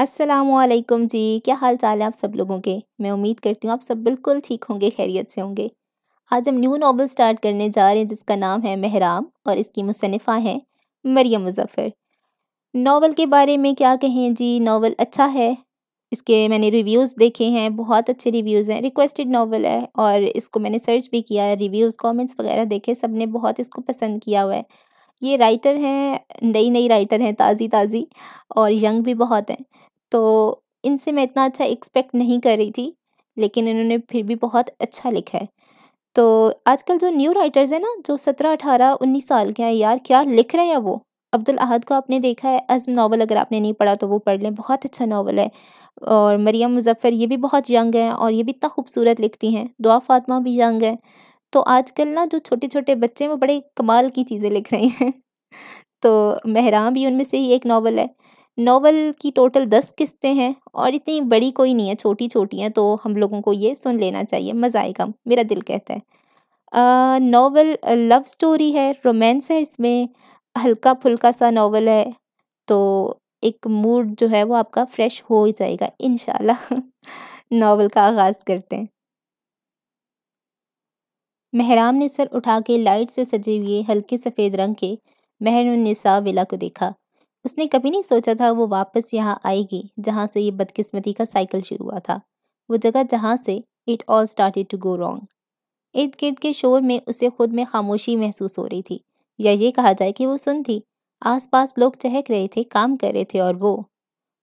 असलकुम जी क्या हाल चाल है आप सब लोगों के मैं उम्मीद करती हूँ आप सब बिल्कुल ठीक होंगे खैरियत से होंगे आज हम न्यू नावल स्टार्ट करने जा रहे हैं जिसका नाम है महराम और इसकी मुसनफ़ा है मरियम मुजफ़र नावल के बारे में क्या कहें जी नावल अच्छा है इसके मैंने रिव्यूज़ देखे हैं बहुत अच्छे रिव्यूज़ हैं रिक्वेस्टेड नावल है और इसको मैंने सर्च भी किया है रिव्यूज़ कमेंट्स वगैरह देखे सब ने बहुत इसको पसंद किया हुआ है ये राइटर हैं नई नई राइटर हैं ताज़ी ताज़ी और यंग भी बहुत हैं तो इनसे मैं इतना अच्छा एक्सपेक्ट नहीं कर रही थी लेकिन इन्होंने फिर भी बहुत अच्छा लिखा है तो आजकल जो न्यू राइटर्स हैं ना जो सत्रह अठारह उन्नीस साल के हैं यार क्या लिख रहे हैं वो अब्दुल अहद को आपने देखा है अज़म नावल अगर आपने नहीं पढ़ा तो वो पढ़ लें बहुत अच्छा नावल है और मरियम मुजफ़र ये भी बहुत यंग हैं और ये भी इतना खूबसूरत लिखती हैं दुआ फातमा भी यंग है तो आजकल ना जो छोटे छोटे बच्चे हैं वो बड़े कमाल की चीज़ें लिख रहे हैं तो मेहराम भी उनमें से ही एक नावल है नावल की टोटल दस किस्तें हैं और इतनी बड़ी कोई नहीं है छोटी छोटी हैं तो हम लोगों को ये सुन लेना चाहिए मज़ा आएगा मेरा दिल कहता है नावल लव स्टोरी है रोमांस है इसमें हल्का फुल्का सा नावल है तो एक मूड जो है वो आपका फ्रेश हो ही जाएगा इन नावल का आगाज़ करते हैं महराम ने सर उठा के लाइट से सजे हुए हल्के सफ़ेद रंग के निसा विला को देखा उसने कभी नहीं सोचा था वो वापस यहाँ आएगी जहाँ से ये बदकिस्मती का साइकिल शुरू हुआ था वो जगह जहाँ से it all started to go wrong इर्द गिर्द के शोर में उसे खुद में खामोशी महसूस हो रही थी या ये कहा जाए कि वो सुन थी आसपास लोग चहक रहे थे काम कर रहे थे और वो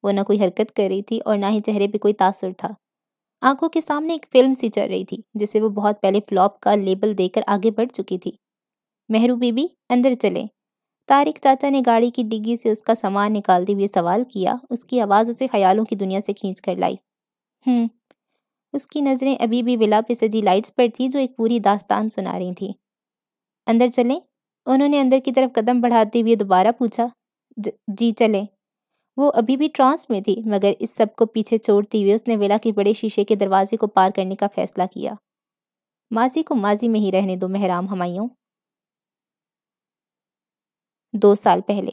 वो ना कोई हरकत कर रही थी और ना ही चेहरे पे कोई तासर था आंखों के सामने एक फिल्म सी चल रही थी जिसे वो बहुत पहले फ्लॉप का लेबल देकर आगे बढ़ चुकी थी मेहरू बीबी अंदर चले तारिक चाचा ने गाड़ी की डिग्गी से उसका सामान निकालते हुए सवाल किया उसकी आवाज़ उसे ख्यालों की दुनिया से खींच कर लाई हम्म उसकी नज़रें अभी भी विला पे सजी लाइट्स पर थी जो एक पूरी दास्तान सुना रही थी अंदर चलें उन्होंने अंदर की तरफ कदम बढ़ाते हुए दोबारा पूछा जी चलें वो अभी भी ट्रांस में थी मगर इस सब को पीछे छोड़ते हुए उसने विला के बड़े शीशे के दरवाजे को पार करने का फैसला किया माजी को माजी में ही रहने दो मेहराम हमायों दो साल पहले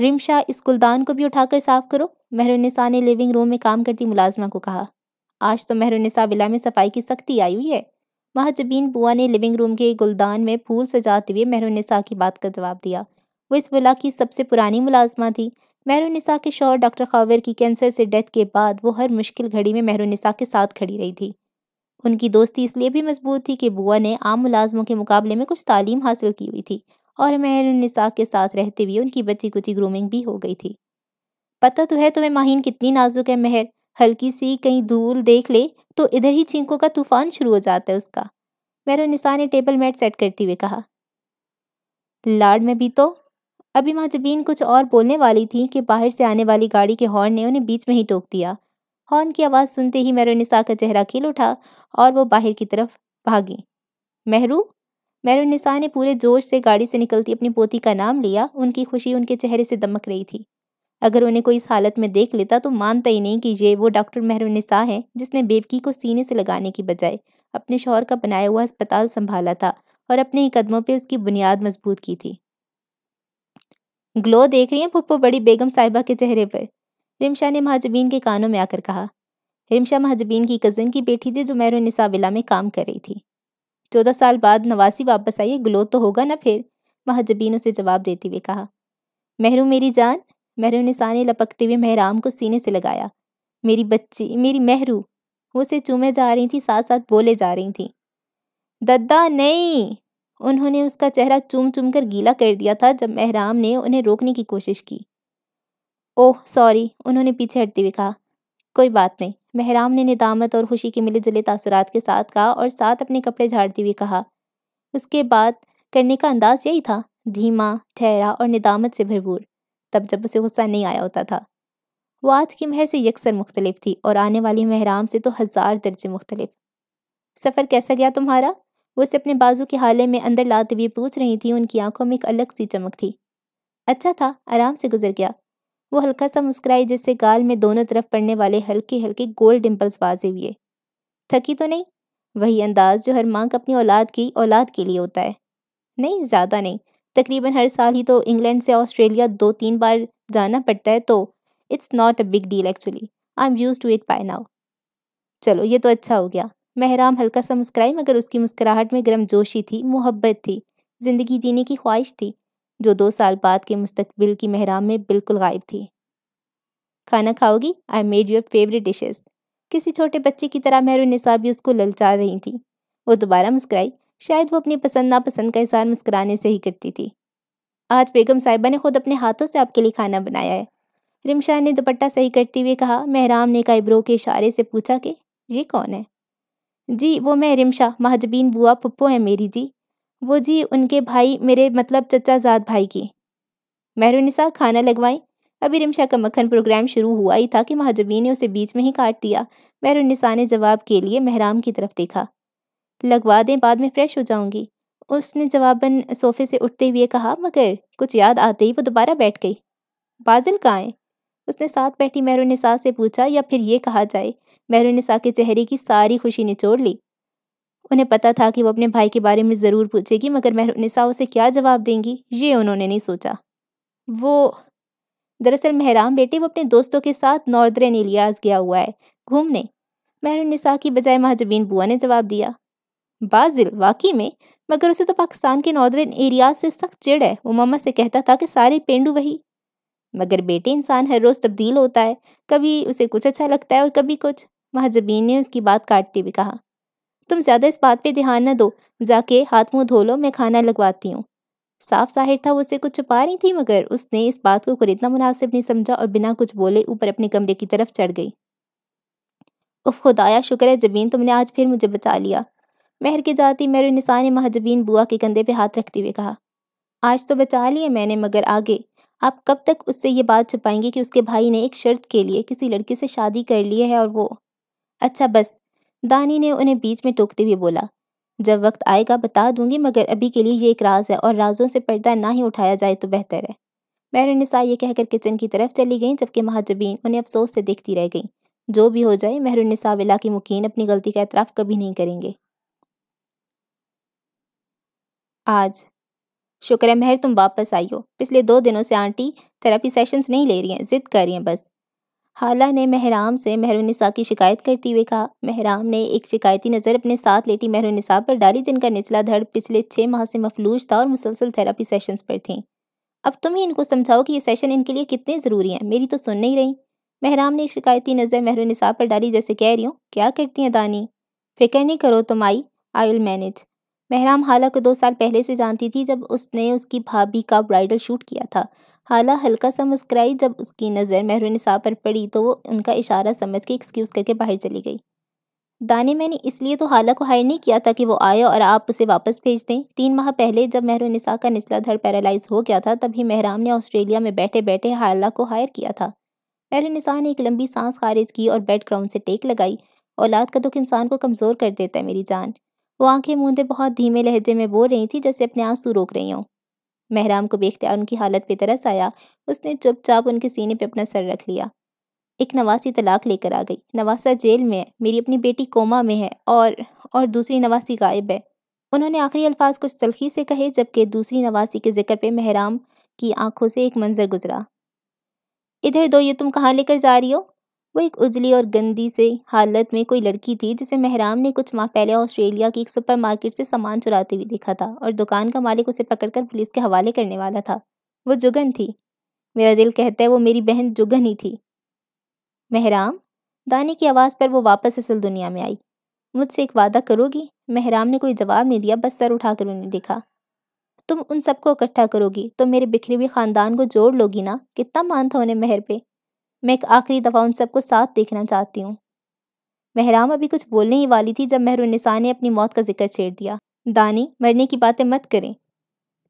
रिमशा इस गुलदान को भी उठाकर साफ करो मेहरुनिसा ने लिविंग रूम में काम करती मुलाजमा को कहा आज तो मेहरुनिसा बिला में सफाई की सख्ती आई हुई है महाजबीन बुआ ने लिविंग रूम के गुलदान में फूल सजाते हुए मेहरुनिसा की बात का जवाब दिया वो इस विला की सबसे पुरानी मुलाजमा थी मेहरुनिसा के शोर डॉक्टर खावर की कैंसर से डेथ के बाद वो हर मुश्किल घड़ी में मेहरुनिसा के साथ खड़ी रही थी उनकी दोस्ती इसलिए भी मजबूत थी कि बुआ ने आम मुलाजमों के मुकाबले में कुछ तालीम हासिल की हुई थी और मेहरुन्निसा के साथ रहते हुए उनकी बची कुची ग्रूमिंग भी हो गई थी पता तो है तुम्हें माहिन कितनी नाजुक है मेहर हल्की सी कहीं धूल देख ले तो इधर ही चिंकों का तूफान शुरू हो जाता है उसका मेहरुन्निसा ने टेबल मैट सेट करते हुए कहा लाड में भी तो अभी माँ जबीन कुछ और बोलने वाली थी कि बाहर से आने वाली गाड़ी के हॉर्न ने उन्हें बीच में ही टोक दिया हॉर्न की आवाज़ सुनते ही मेहरुनिसा का चेहरा खिल उठा और वो बाहर की तरफ भागी मेहरू मैरून ने पूरे जोश से गाड़ी से निकलती अपनी पोती का नाम लिया उनकी खुशी उनके चेहरे से दमक रही थी अगर उन्हें कोई इस हालत में देख लेता तो मानता ही नहीं कि ये वो डॉक्टर मेहरून निसा है जिसने बेबकी को सीने से लगाने की बजाय अपने शोहर का बनाया हुआ अस्पताल संभाला था और अपने ही कदमों पर उसकी बुनियाद मजबूत की थी ग्लो देख रही हैं पुप्पो बड़ी बेगम साहिबा के चेहरे पर रिमशा ने महाजबीन के कानों में आकर कहा रिमशा महाजबीन की कज़न की बेटी थी जो मेहरुन निसा विला में काम कर रही थी चौदह साल बाद नवासी वापस आइए ग्लो तो होगा ना फिर महजबीन उसे जवाब देते हुए कहा मेहरू मेरी जान मेहरू ने साने लपकते हुए महराम को सीने से लगाया मेरी बच्ची मेरी मेहरू वो उसे चूमे जा रही थी साथ साथ बोले जा रही थी दद्दा नहीं उन्होंने उसका चेहरा चूम चूम कर गीला कर दिया था जब महराम ने उन्हें रोकने की कोशिश की ओह सॉरी उन्होंने पीछे हटते हुए कहा कोई बात नहीं महराम ने निदामत और खुशी के मिले जुले तासुरात के साथ कहा और साथ अपने कपड़े झाड़ते हुए कहा उसके बाद करने का अंदाज यही था धीमा ठहरा और निदामत से भरपूर तब जब उसे गुस्सा नहीं आया होता था वो आज की महर से यकसर मुख्तलिफ थी और आने वाली महराम से तो हज़ार दर्जे मुख्तलिफ सफ़र कैसा गया तुम्हारा वो उसे अपने बाजू के हाले में अंदर लाते हुए पूछ रही थी उनकी आंखों में एक अलग सी चमक थी अच्छा था आराम से गुजर गया वो हल्का सा मुस्कुराई जिससे गाल में दोनों तरफ पड़ने वाले हल्के हल्के गोल डिम्पल्स वाजे हुए थकी तो नहीं वही अंदाज जो हर माँ का अपनी औलाद की औलाद के लिए होता है नहीं ज़्यादा नहीं तकरीबन हर साल ही तो इंग्लैंड से ऑस्ट्रेलिया दो तीन बार जाना पड़ता है तो it's not a big deal actually I am use to it by now चलो ये तो अच्छा हो गया महराम हल्का सा मुस्कराई मगर उसकी मुस्कुराहट में गर्म जोशी थी मोहब्बत थी ज़िंदगी जीने की ख्वाहिश थी जो दो साल बाद के मुस्तबिल की महराम में बिल्कुल गायब थी खाना खाओगी I made your favourite dishes किसी छोटे बच्चे की तरह मेहरून निसा भी उसको ललचा रही थी वो दोबारा मुस्कुराई शायद वो अपनी पसंद नापसंद का इजहार मुस्कराने से ही करती थी आज बेगम साहिबा ने खुद अपने हाथों से आपके लिए खाना बनाया है रिमशा ने दुपट्टा सही करते हुए कहा महराम ने काइब्रो के इशारे से पूछा कि ये कौन है जी वो मैं रिमशा महाजबीन बुआ पप्पो है मेरी जी वो जी उनके भाई मेरे मतलब चचा चचाजाद भाई की महरुनिसा खाना लगवाई अभी रिमशा का मक्खन प्रोग्राम शुरू हुआ ही था कि महाजबी ने उसे बीच में ही काट दिया महरुनिसा ने जवाब के लिए महराम की तरफ देखा लगवा दें बाद में फ्रेश हो जाऊंगी उसने जवाबन सोफे से उठते हुए कहा मगर कुछ याद आते ही वो दोबारा बैठ गई बाजिल कहाँ है उसने साथ बैठी महरुनिसा से पूछा या फिर ये कहा जाए महरुनिसा के चेहरे की सारी खुशी निचोड़ ली उन्हें पता था कि वो अपने भाई के बारे में ज़रूर पूछेगी मगर महरुनिसा उसे क्या जवाब देंगी ये उन्होंने नहीं सोचा वो दरअसल मेहराम बेटे वो अपने दोस्तों के साथ नॉर्दर्न एलियाज गया हुआ है घूमने महरुनिसा की बजाय महाजबीन बुआ ने जवाब दिया बाजिल वाकई में मगर उसे तो पाकिस्तान के नॉर्दर्न एरियाज से सख्त चिड़ है वो मम्मा से कहता था कि सारे पेंडू वही मगर बेटे इंसान हर रोज़ तब्दील होता है कभी उसे कुछ अच्छा लगता है और कभी कुछ महाजबीन ने उसकी बात काटते हुए कहा तुम ज़्यादा इस बात पे ध्यान न दो जाके हाथ मुंह धो लो मैं खाना लगवाती हूँ साफ जाहिर था उसे कुछ छुपा रही थी मगर उसने इस बात को खरीदना मुनासिब नहीं समझा और बिना कुछ बोले ऊपर अपने कमरे की तरफ चढ़ गई उफ खुदाया शुक्र है जबीन तुमने आज फिर मुझे बचा लिया महर के जाती मेरे निसा ने महाजबीन बुआ के कंधे पे हाथ रखते हुए कहा आज तो बचा लिया मैंने मगर आगे आप कब तक उससे ये बात छुपाएंगे कि उसके भाई ने एक शर्त के लिए किसी लड़की से शादी कर ली है और वो अच्छा बस दानी ने उन्हें बीच में टोकते हुए बोला जब वक्त आएगा बता दूंगी मगर अभी के लिए ये एक राज है और राजों से पर्दा ना ही उठाया जाए तो बेहतर है महर ये कहकर किचन की तरफ चली गई जबकि महाजबीन उन्हें अफसोस से देखती रह गई जो भी हो जाए महर निसा विला की मुकीन अपनी गलती का एतराफ़ कभी नहीं करेंगे आज शुक्र है मेहर तुम वापस आई हो पिछले दो दिनों से आंटी थेरेपी सेशंस नहीं ले रही हैं जिद कर रही हैं बस हाला ने महराम से महरुनिसा की शिकायत करते हुए कहा महराम ने एक शिकायती नज़र अपने साथ लेटी महरुनिसा पर डाली जिनका निचला धड़ पिछले छः माह से मफलूज था और मुसलसल थेरापी सेशंस पर थे अब तुम ही इनको समझाओ कि ये सेशन इनके लिए कितने ज़रूरी हैं मेरी तो सुन नहीं रही महराम ने एक शिकायती नज़र महरुनिसा पर डाली जैसे कह रही हूँ क्या करती हैं दानी फिक्र नहीं करो तुम आई आई विल मैनेज महराम हाला को दो साल पहले से जानती थी जब उसने उसकी भाभी का ब्राइडल शूट किया था हाला हल्का सा मुस्कराई जब उसकी नज़र महरू निसा पर पड़ी तो वो उनका इशारा समझ के एक्सक्यूज़ करके बाहर चली गई दाने मैंने इसलिए तो हाला को हायर नहीं किया था कि वो आए और आप उसे वापस भेज दें तीन माह पहले जब मेहरू निसा का निचला धड़ पैरालाइज हो गया था तभी महराम ने ऑस्ट्रेलिया में बैठे बैठे हाला को हायर किया था मेहरू निसा ने एक लंबी सांस खारिज की और बेड ग्राउंड से टेक लगाई औलाद का दुख इंसान को कमज़ोर कर देता है मेरी जान वो आंखें मूंदे बहुत धीमे लहजे में बोल रही थी जैसे अपने आंसू रोक रही हों महराम को देखते और उनकी हालत पे तरस आया उसने चुपचाप उनके सीने पे अपना सर रख लिया एक नवासी तलाक लेकर आ गई नवासा जेल में है मेरी अपनी बेटी कोमा में है और और दूसरी नवासी गायब है उन्होंने आखिरी अल्फाज कुछ तलखी से कहे जबकि दूसरी नवासी के जिक्र पे महराम की आंखों से एक मंजर गुजरा इधर दो ये तुम कहाँ लेकर जा रही हो वो एक उजली और गंदी से हालत में कोई लड़की थी जिसे महराम ने कुछ माह पहले ऑस्ट्रेलिया की एक सुपरमार्केट से सामान चुराते हुए देखा था और दुकान का मालिक उसे पकड़कर पुलिस के हवाले करने वाला था वो जुगन थी मेरा दिल कहता है वो मेरी बहन जुगन ही थी मेहराम दानी की आवाज़ पर वो वापस असल दुनिया में आई मुझसे एक वादा करोगी महराम ने कोई जवाब नहीं दिया बस सर उठा कर उन्हें देखा तुम उन सबको इकट्ठा करोगी तो मेरे बिखरे हुए ख़ानदान को जोड़ लोगी ना कितना मान था उन्हें मेहर पे मैं एक आखिरी दफ़ा उन सबको साथ देखना चाहती हूँ महराम अभी कुछ बोलने ही वाली थी जब महरुन्निसा ने अपनी मौत का जिक्र छेड़ दिया दानी मरने की बातें मत करें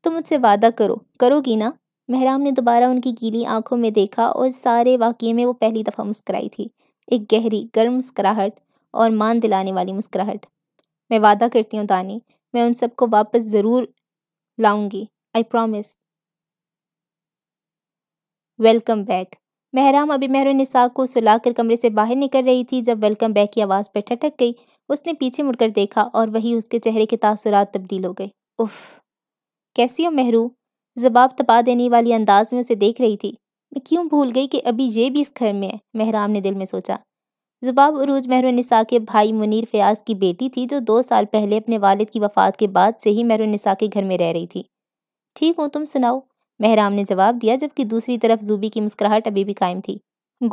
तुम मुझसे वादा करो करोगी ना महराम ने दोबारा उनकी गीली आंखों में देखा और सारे वाक्य में वो पहली दफ़ा मुस्कराई थी एक गहरी गर्म मुस्कराहट और मान दिलाने वाली मुस्कराहट मैं वादा करती हूँ दानी मैं उन सबको वापस ज़रूर लाऊंगी आई प्रॉमिस वेलकम बैक महराम अभी महर निसाक को सुलाकर कमरे से बाहर निकल रही थी जब वेलकम बैक की आवाज़ पर ठटक गई उसने पीछे मुड़कर देखा और वही उसके चेहरे के तासुरात तब्दील हो गए उफ कैसी हो मेहरू जबाब तपा देने वाली अंदाज में उसे देख रही थी मैं क्यों भूल गई कि अभी ये भी इस घर में है महराम ने दिल में सोचा जुबाब उरूज मेहरुनिसा के भाई मुनीर फयाज की बेटी थी जो दो साल पहले अपने वालिद की वफ़ात के बाद से ही नसा के घर में रह रही थी ठीक हूँ तुम सुनाओ मेहराम ने जवाब दिया जबकि दूसरी तरफ जूबी की मुस्कुराहट अभी भी कायम थी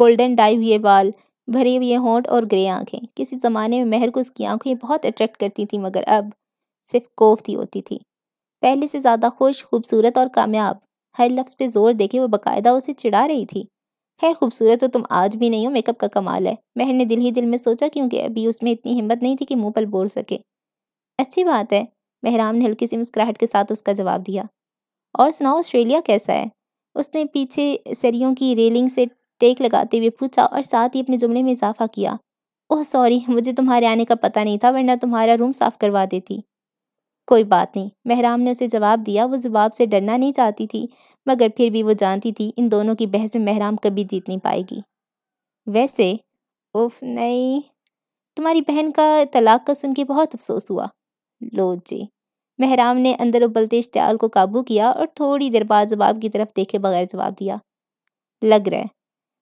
गोल्डन डाई हुए बाल भरे हुए होंठ और ग्रे आंखें किसी ज़माने में मेहर को उसकी आंखें बहुत अट्रैक्ट करती थी मगर अब सिर्फ कोफ थी होती थी पहले से ज़्यादा खुश खूबसूरत और कामयाब हर लफ्ज़ पे जोर देके वो बकायदा उसे चिढ़ा रही थी खैर खूबसूरत तो तुम आज भी नहीं हो मेकअप का कमाल है महर ने दिल ही दिल में सोचा क्योंकि अभी उसमें इतनी हिम्मत नहीं थी कि मुंह पर बोल सके अच्छी बात है मेहराम ने हल्की सी मुस्कुराहट के साथ उसका जवाब दिया और सुनाओ ऑस्ट्रेलिया कैसा है उसने पीछे सरियों की रेलिंग से टेक लगाते हुए पूछा और साथ ही अपने जुमले में इजाफा किया ओह सॉरी मुझे तुम्हारे आने का पता नहीं था वरना तुम्हारा रूम साफ करवा देती कोई बात नहीं महराम ने उसे जवाब दिया वो जवाब से डरना नहीं चाहती थी मगर फिर भी वो जानती थी इन दोनों की बहस में महराम कभी जीत नहीं पाएगी वैसे उफ नहीं तुम्हारी बहन का तलाक का सुन के बहुत अफसोस हुआ लो जी महराम ने अंदर उबलते इश्तियाल को काबू किया और थोड़ी देर बाद जवाब की तरफ देखे बगैर जवाब दिया लग रहा है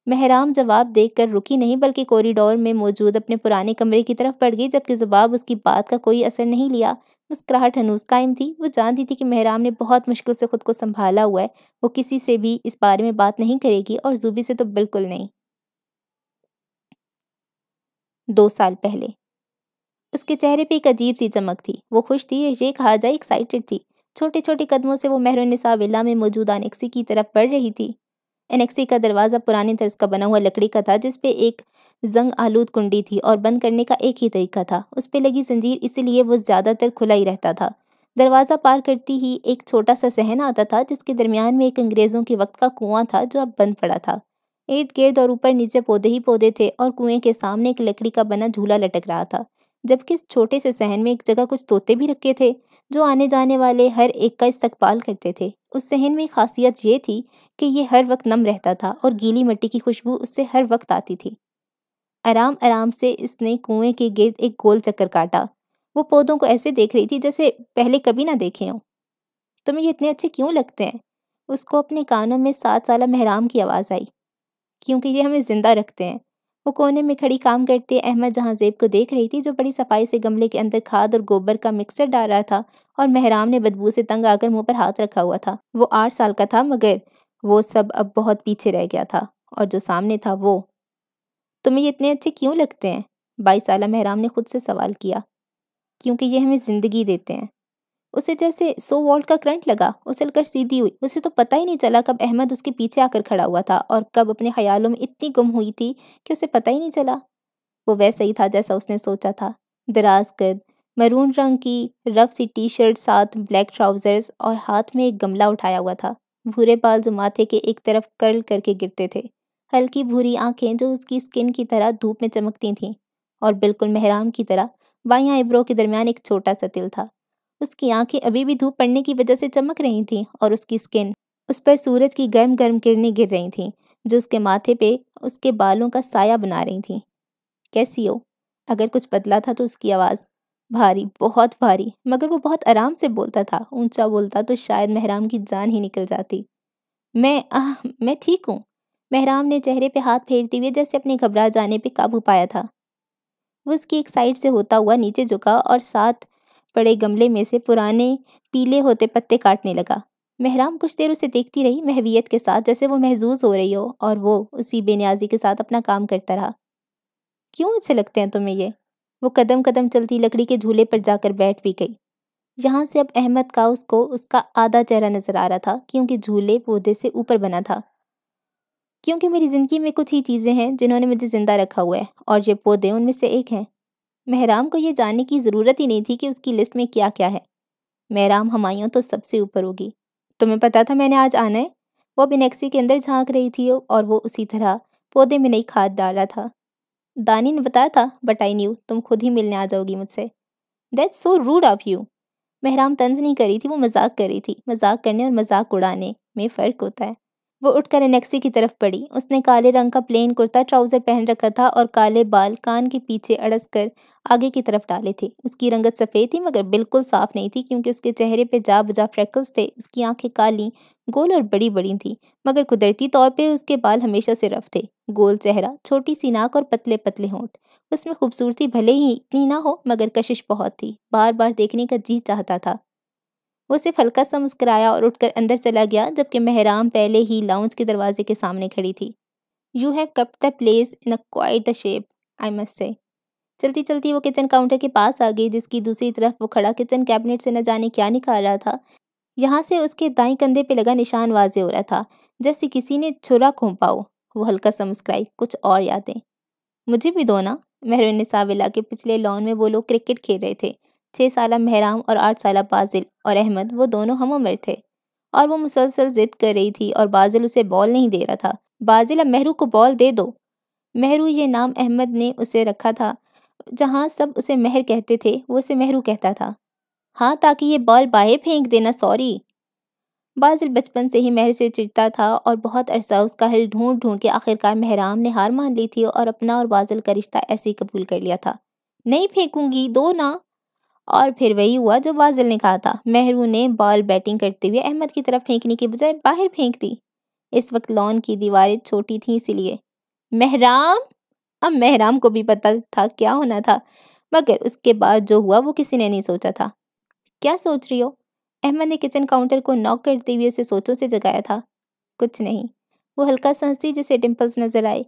महराम जवाब देखकर रुकी नहीं बल्कि कॉरिडोर में मौजूद अपने पुराने कमरे की तरफ बढ़ गई जबकि जवाब उसकी बात का कोई असर नहीं लिया मुस्कुराहट हनूस कायम थी वो जानती थी कि महराम ने बहुत मुश्किल से खुद को संभाला हुआ है वो किसी से भी इस बारे में बात नहीं करेगी और जूबी से तो बिल्कुल नहीं दो साल पहले उसके चेहरे पे एक अजीब सी चमक थी वो खुश थी ये कहा जाए एक्साइटेड थी छोटे छोटे कदमों से वो मेहरुनिसा विला में मौजूद अनेक्सी की तरफ बढ़ रही थी एनेक्सी का दरवाज़ा पुराने तर्ज का बना हुआ लकड़ी का था जिसपे एक जंग आलूद कुंडी थी और बंद करने का एक ही तरीका था उस पर लगी जंजीर इसीलिए वो ज़्यादातर खुला ही रहता था दरवाज़ा पार करती ही एक छोटा सा सहन आता था जिसके दरमियान में एक अंग्रेज़ों के वक्त का कुआं था जो अब बंद पड़ा था इर्द गिर्द और ऊपर नीचे पौधे ही पौधे थे और कुएं के सामने एक लकड़ी का बना झूला लटक रहा था जबकि इस छोटे से सहन में एक जगह कुछ तोते भी रखे थे जो आने जाने वाले हर एक का इस्तकबाल करते थे उस सहन में खासियत ये थी कि यह हर वक्त नम रहता था और गीली मिट्टी की खुशबू उससे हर वक्त आती थी आराम आराम से इसने कुएं के गिर्द एक गोल चक्कर काटा वो पौधों को ऐसे देख रही थी जैसे पहले कभी ना देखे हों तुम्हें ये इतने अच्छे क्यों लगते हैं उसको अपने कानों में सात साल महराम की आवाज़ आई क्योंकि ये हमें ज़िंदा रखते हैं वो कोने में खड़ी काम करते अहमद जेब को देख रही थी जो बड़ी सफाई से गमले के अंदर खाद और गोबर का मिक्सर डाल रहा था और महराम ने बदबू से तंग आकर मुंह पर हाथ रखा हुआ था वो आठ साल का था मगर वो सब अब बहुत पीछे रह गया था और जो सामने था वो तुम्हें ये इतने अच्छे क्यों लगते हैं बाईस साल महराम ने खुद से सवाल किया क्योंकि ये हमें ज़िंदगी देते हैं उसे जैसे सौ वोल्ट का करंट लगा उछलकर सीधी हुई उसे तो पता ही नहीं चला कब अहमद उसके पीछे आकर खड़ा हुआ था और कब अपने ख्यालों में इतनी गुम हुई थी कि उसे पता ही नहीं चला वो वैसा ही था जैसा उसने सोचा था दराज कद मरून रंग की रफ सी टी शर्ट साथ ब्लैक ट्राउजर्स और हाथ में एक गमला उठाया हुआ था भूरे बाल जो माथे के एक तरफ कर्ल करके गिरते थे हल्की भूरी आंखें जो उसकी स्किन की तरह धूप में चमकती थीं और बिल्कुल महराम की तरह बायां आइब्रो के दरमियान एक छोटा सा तिल था उसकी आंखें अभी भी धूप पड़ने की वजह से चमक रही थीं और उसकी स्किन उस पर सूरज की गर्म गर्म किरणें गिर रही थीं जो उसके माथे पे उसके बालों का साया बना रही थीं कैसी हो अगर कुछ बदला था तो उसकी आवाज़ भारी बहुत भारी मगर वो बहुत आराम से बोलता था ऊंचा बोलता तो शायद महराम की जान ही निकल जाती मैं आह मैं ठीक हूँ महराम ने चेहरे पे हाथ फेरते हुए जैसे अपने घबरा जाने पे काबू पाया था वो उसकी एक साइड से होता हुआ नीचे झुका और साथ बड़े गमले में से पुराने पीले होते पत्ते काटने लगा महराम कुछ देर उसे देखती रही महवियत के साथ जैसे वो महजूज हो रही हो और वो उसी बेनियाजी के साथ अपना काम करता रहा क्यों अच्छे लगते हैं तुम्हें ये वो कदम कदम चलती लकड़ी के झूले पर जाकर बैठ भी गई यहाँ से अब अहमद का उसको उसका आधा चेहरा नजर आ रहा था क्योंकि झूले पौधे से ऊपर बना था क्योंकि मेरी ज़िंदगी में कुछ ही चीज़ें हैं जिन्होंने मुझे ज़िंदा रखा हुआ है और ये पौधे उनमें से एक हैं महराम को ये जानने की ज़रूरत ही नहीं थी कि उसकी लिस्ट में क्या क्या है महराम हमायों तो सबसे ऊपर होगी तुम्हें पता था मैंने आज आना है वो बिनेक्सी के अंदर झांक रही थी और वो उसी तरह पौधे में नई खाद डाल रहा था दानी ने बताया था बट आई न्यू तुम खुद ही मिलने आ जाओगी मुझसे that so rude of you महराम तंज नहीं करी थी वो मजाक कर रही थी मजाक करने और मजाक उड़ाने में फ़र्क होता है वो उठकर एनेक्सी की तरफ पड़ी उसने काले रंग का प्लेन कुर्ता ट्राउज़र पहन रखा था और काले बाल कान के पीछे अड़स कर आगे की तरफ डाले थे उसकी रंगत सफ़ेद थी मगर बिल्कुल साफ नहीं थी क्योंकि उसके चेहरे पे जा बजा फ्रैकल्स थे उसकी आंखें काली गोल और बड़ी बड़ी थीं मगर कुदरती तौर पर उसके बाल हमेशा से रफ थे गोल चेहरा छोटी सी नाक और पतले पतले होंठ उसमें खूबसूरती भले ही इतनी ना हो मगर कशिश बहुत थी बार बार देखने का जी चाहता था वो सिर्फ हल्का सा मुस्कराया और उठकर अंदर चला गया जबकि महराम पहले ही लाउंज के दरवाजे के सामने खड़ी थी you have kept the place in a quite a shape I must say चलती चलती वो किचन काउंटर के पास आ गई जिसकी दूसरी तरफ वो खड़ा किचन कैबिनेट से न जाने क्या निकाल रहा था यहाँ से उसके दाई कंधे पे लगा निशान वाजे हो रहा था जैसे किसी ने छुरा खो पाओ वो हल्का सा मुस्कराई कुछ और यादें मुझे भी दो ना मेहरून ने साविला के पिछले लॉन में वो लोग क्रिकेट खेल रहे थे छः साल महराम और आठ साल बाजिल और अहमद वो दोनों हम उम्र थे और वो मुसलसल जिद कर रही थी और बाजिल उसे बॉल नहीं दे रहा था बाजिल अब मेहरू को बॉल दे दो मेहरू ये नाम अहमद ने उसे रखा था जहाँ सब उसे मेहर कहते थे वो उसे महरू कहता था हाँ ताकि ये बॉल बाहे फेंक देना सॉरी बाजिल बचपन से ही मेहर से चिढ़ता था और बहुत अरसा उसका हल ढूंढ ढूंढ के आखिरकार मेहराम ने हार मान ली थी और अपना और बाजिल का रिश्ता ऐसे ही कबूल कर लिया था नहीं फेंकूंगी दो ना और फिर वही हुआ जो बाजल ने कहा था मेहरू ने बॉल बैटिंग करते हुए अहमद की तरफ फेंकने के बजाय बाहर फेंक दी इस वक्त लॉन की दीवारें छोटी थीं इसीलिए महराम अब महराम को भी पता था क्या होना था मगर उसके बाद जो हुआ वो किसी ने नहीं सोचा था क्या सोच रही हो अहमद ने किचन काउंटर को नॉक करते हुए उसे सोचों से जगाया था कुछ नहीं वो हल्का सा जैसे डिम्पल्स नजर आए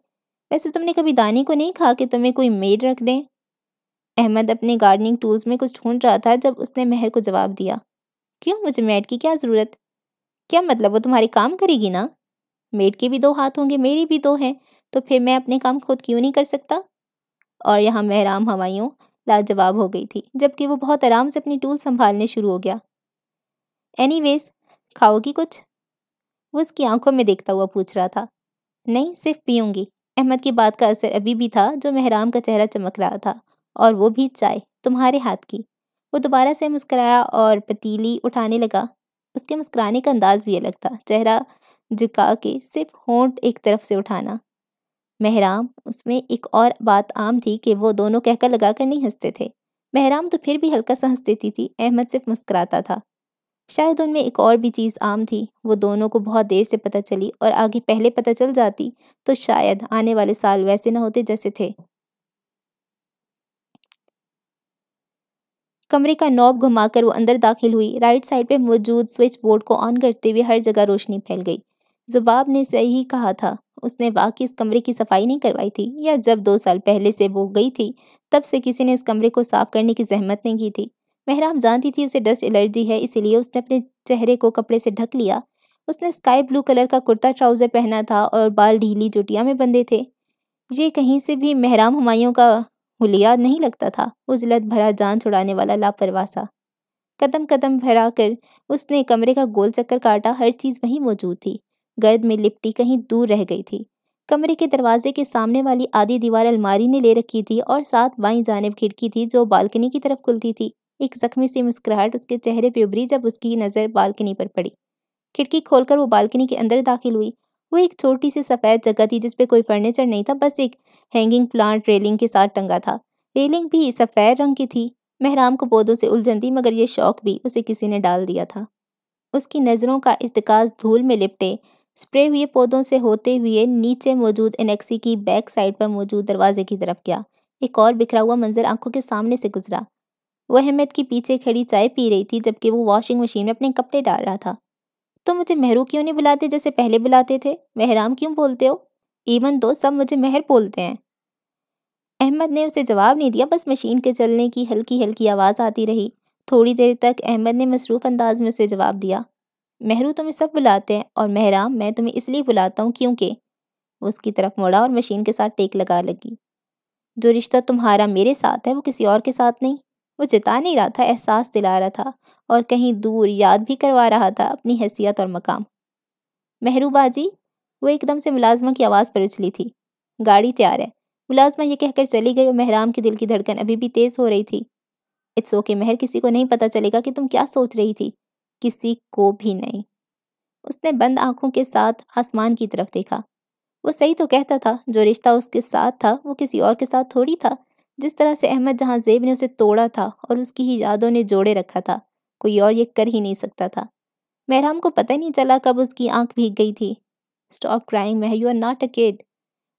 वैसे तुमने कभी दानी को नहीं कहा कि तुम्हें कोई मेड रख दें अहमद अपने गार्डनिंग टूल्स में कुछ ढूंढ रहा था जब उसने मेहर को जवाब दिया क्यों मुझे मेट की क्या ज़रूरत क्या मतलब वो तुम्हारे काम करेगी ना मेट के भी दो हाथ होंगे मेरी भी दो हैं तो फिर मैं अपने काम खुद क्यों नहीं कर सकता और यहाँ महराम हवाइयों लाजवाब हो गई थी जबकि वो बहुत आराम से अपनी टूल संभालने शुरू हो गया वेज खाओगी कुछ वो उसकी आंखों में देखता हुआ पूछ रहा था नहीं सिर्फ पीऊँगी अहमद की बात का असर अभी भी था जो महराम का चेहरा चमक रहा था और वो भी चाय तुम्हारे हाथ की वो दोबारा से मुस्कराया और पतीली उठाने लगा उसके मुस्कराने का अंदाज भी अलग था चेहरा झुका के सिर्फ होंठ एक तरफ से उठाना महराम उसमें एक और बात आम थी कि वो दोनों कहकर लगा कर नहीं हंसते थे महराम तो फिर भी हल्का सा हंस देती थी अहमद सिर्फ मुस्कराता था शायद उनमें एक और भी चीज़ आम थी वो दोनों को बहुत देर से पता चली और आगे पहले पता चल जाती तो शायद आने वाले साल वैसे न होते जैसे थे कमरे का नॉब घुमाकर वो अंदर दाखिल हुई राइट साइड पे मौजूद स्विच बोर्ड को ऑन करते हुए हर जगह रोशनी फैल गई जुबाब ने सही कहा था उसने वाकई इस कमरे की सफाई नहीं करवाई थी या जब दो साल पहले से वो गई थी तब से किसी ने इस कमरे को साफ करने की जहमत नहीं की थी महराम जानती थी उसे डस्ट एलर्जी है इसीलिए उसने अपने चेहरे को कपड़े से ढक लिया उसने स्काई ब्लू कलर का कुर्ता ट्राउज़र पहना था और बाल ढीली चुटिया में बंधे थे ये कहीं से भी महराम हमायों का हुलिया नहीं लगता था उजलत भरा जान छुड़ाने वाला लापरवाह सा कदम कदम भरा कर उसने कमरे का गोल चक्कर काटा हर चीज़ वहीं मौजूद थी गर्द में लिपटी कहीं दूर रह गई थी कमरे के दरवाजे के सामने वाली आधी दीवार अलमारी ने ले रखी थी और साथ बाई जानब खिड़की थी जो बालकनी की तरफ खुलती थी एक जख्मी सी मुस्कुराहट उसके चेहरे पर उभरी जब उसकी नज़र बालकनी पर पड़ी खिड़की खोलकर वो बालकनी के अंदर दाखिल हुई वो एक छोटी सी सफ़ेद जगह थी जिसपे कोई फर्नीचर नहीं था बस एक हैंगिंग प्लांट रेलिंग के साथ टंगा था रेलिंग भी सफ़ेद रंग की थी महराम को पौधों से उलझन थी मगर यह शौक भी उसे किसी ने डाल दिया था उसकी नज़रों का इरतकाज धूल में लिपटे स्प्रे हुए पौधों से होते हुए नीचे मौजूद एनेक्सी की बैक साइड पर मौजूद दरवाजे की तरफ गया एक और बिखरा हुआ मंजर आंखों के सामने से गुजरा वह अहमद की पीछे खड़ी चाय पी रही थी जबकि वो वॉशिंग मशीन में अपने कपड़े डाल रहा था तो मुझे मेहरू क्यों नहीं बुलाते जैसे पहले बुलाते थे मेहराम क्यों बोलते हो इवन तो सब मुझे मेहर बोलते हैं अहमद ने उसे जवाब नहीं दिया बस मशीन के चलने की हल्की हल्की आवाज़ आती रही थोड़ी देर तक अहमद ने मसरूफ़ अंदाज में उसे जवाब दिया मेहरू तुम्हें सब बुलाते हैं और मेहराम मैं तुम्हें इसलिए बुलाता हूँ क्योंकि वो उसकी तरफ मुड़ा और मशीन के साथ टेक लगा लगी जो रिश्ता तुम्हारा मेरे साथ है वो किसी और के साथ नहीं वो जता नहीं रहा था एहसास दिला रहा था और कहीं दूर याद भी करवा रहा था अपनी हैसियत और मकाम महरूबा जी वो एकदम से मुलाजमा की आवाज़ पर उछली थी गाड़ी तैयार है मुलाजमा ये कहकर चली गई और महराम के दिल की धड़कन अभी भी तेज़ हो रही थी इट्स ओके महर किसी को नहीं पता चलेगा कि तुम क्या सोच रही थी किसी को भी नहीं उसने बंद आंखों के साथ आसमान की तरफ देखा वो सही तो कहता था जो रिश्ता उसके साथ था वो किसी और के साथ थोड़ी था जिस तरह से अहमद जहाँ जेब ने उसे तोड़ा था और उसकी ही यादों ने जोड़े रखा था कोई और ये कर ही नहीं सकता था महराम को पता नहीं चला कब उसकी आंख भीग गई थी स्टॉप क्राइंग मह you are not a kid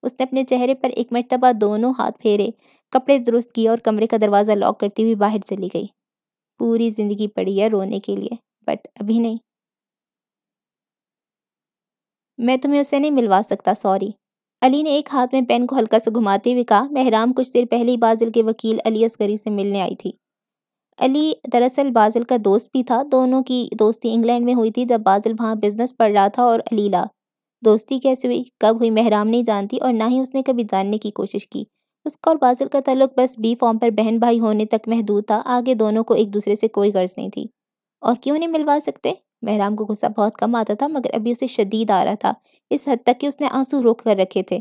उसने अपने चेहरे पर एक मरतबा दोनों हाथ फेरे कपड़े दुरुस्त किए और कमरे का दरवाज़ा लॉक करती हुई बाहर चली गई पूरी जिंदगी पड़ी है रोने के लिए बट अभी नहीं मैं तुम्हें उसे नहीं मिलवा सकता सॉरी अली ने एक हाथ में पेन को हल्का सा घुमाते हुए कहा महराम कुछ देर पहले ही बाजिल के वकील अली असगरी से मिलने आई थी अली दरअसल बाजिल का दोस्त भी था दोनों की दोस्ती इंग्लैंड में हुई थी जब बाजिल वहाँ बिजनेस पढ़ रहा था और अलीला दोस्ती कैसे हुई कब हुई महराम नहीं जानती और ना ही उसने कभी जानने की कोशिश की उसका और बाजिल का तल्लक बस बी फॉर्म पर बहन भाई होने तक महदूद था आगे दोनों को एक दूसरे से कोई गर्ज नहीं थी और क्यों नहीं मिलवा सकते महराम को गुस्सा बहुत कम आता था मगर अभी उसे शदीद आ रहा था इस हद तक कि उसने आंसू रोक कर रखे थे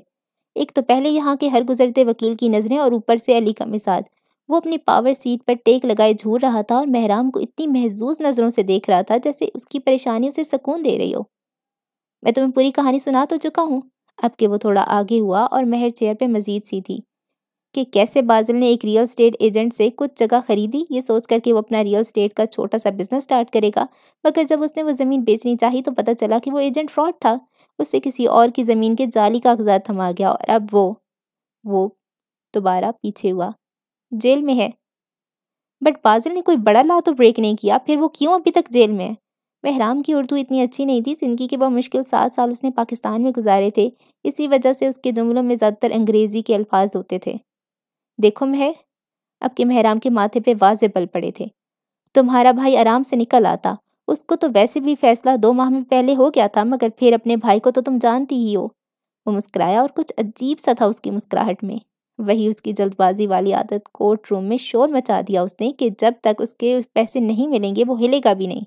एक तो पहले यहाँ के हर गुजरते वकील की नज़रें और ऊपर से अली का मिजाज वो अपनी पावर सीट पर टेक लगाए झूर रहा था और महराम को इतनी महजूज नज़रों से देख रहा था जैसे उसकी परेशानी उसे सुकून दे रही हो मैं तुम्हें पूरी कहानी सुना तो चुका हूँ अब के वो थोड़ा आगे हुआ और महर चेयर पर मजीद सी थी कि कैसे बाजल ने एक रियल स्टेट एजेंट से कुछ जगह खरीदी ये सोच कर कि वो अपना रियल स्टेट का छोटा सा बिजनेस स्टार्ट करेगा मगर जब उसने वो ज़मीन बेचनी चाही तो पता चला कि वो एजेंट फ्रॉड था उससे किसी और की ज़मीन के जाली कागजात थमा गया और अब वो वो दोबारा पीछे हुआ जेल में है बट बाजल ने कोई बड़ा ला तो ब्रेक नहीं किया फिर वो क्यों अभी तक जेल में है बहराम की उर्दू इतनी अच्छी नहीं थी जिंदगी के मुश्किल सात साल उसने पाकिस्तान में गुजारे थे इसी वजह से उसके जुमलों में ज़्यादातर अंग्रेज़ी के अल्फाज होते थे देखो मेहर अब के मेहराम के माथे पे वाजे बल पड़े थे तुम्हारा भाई आराम से निकल आता उसको तो वैसे भी फैसला दो माह में पहले हो गया था मगर फिर अपने भाई को तो तुम जानती ही हो वो मुस्कराया और कुछ अजीब सा था उसकी मुस्कुराहट में वही उसकी जल्दबाजी वाली आदत कोर्ट रूम में शोर मचा दिया उसने कि जब तक उसके पैसे नहीं मिलेंगे वो हिलेगा भी नहीं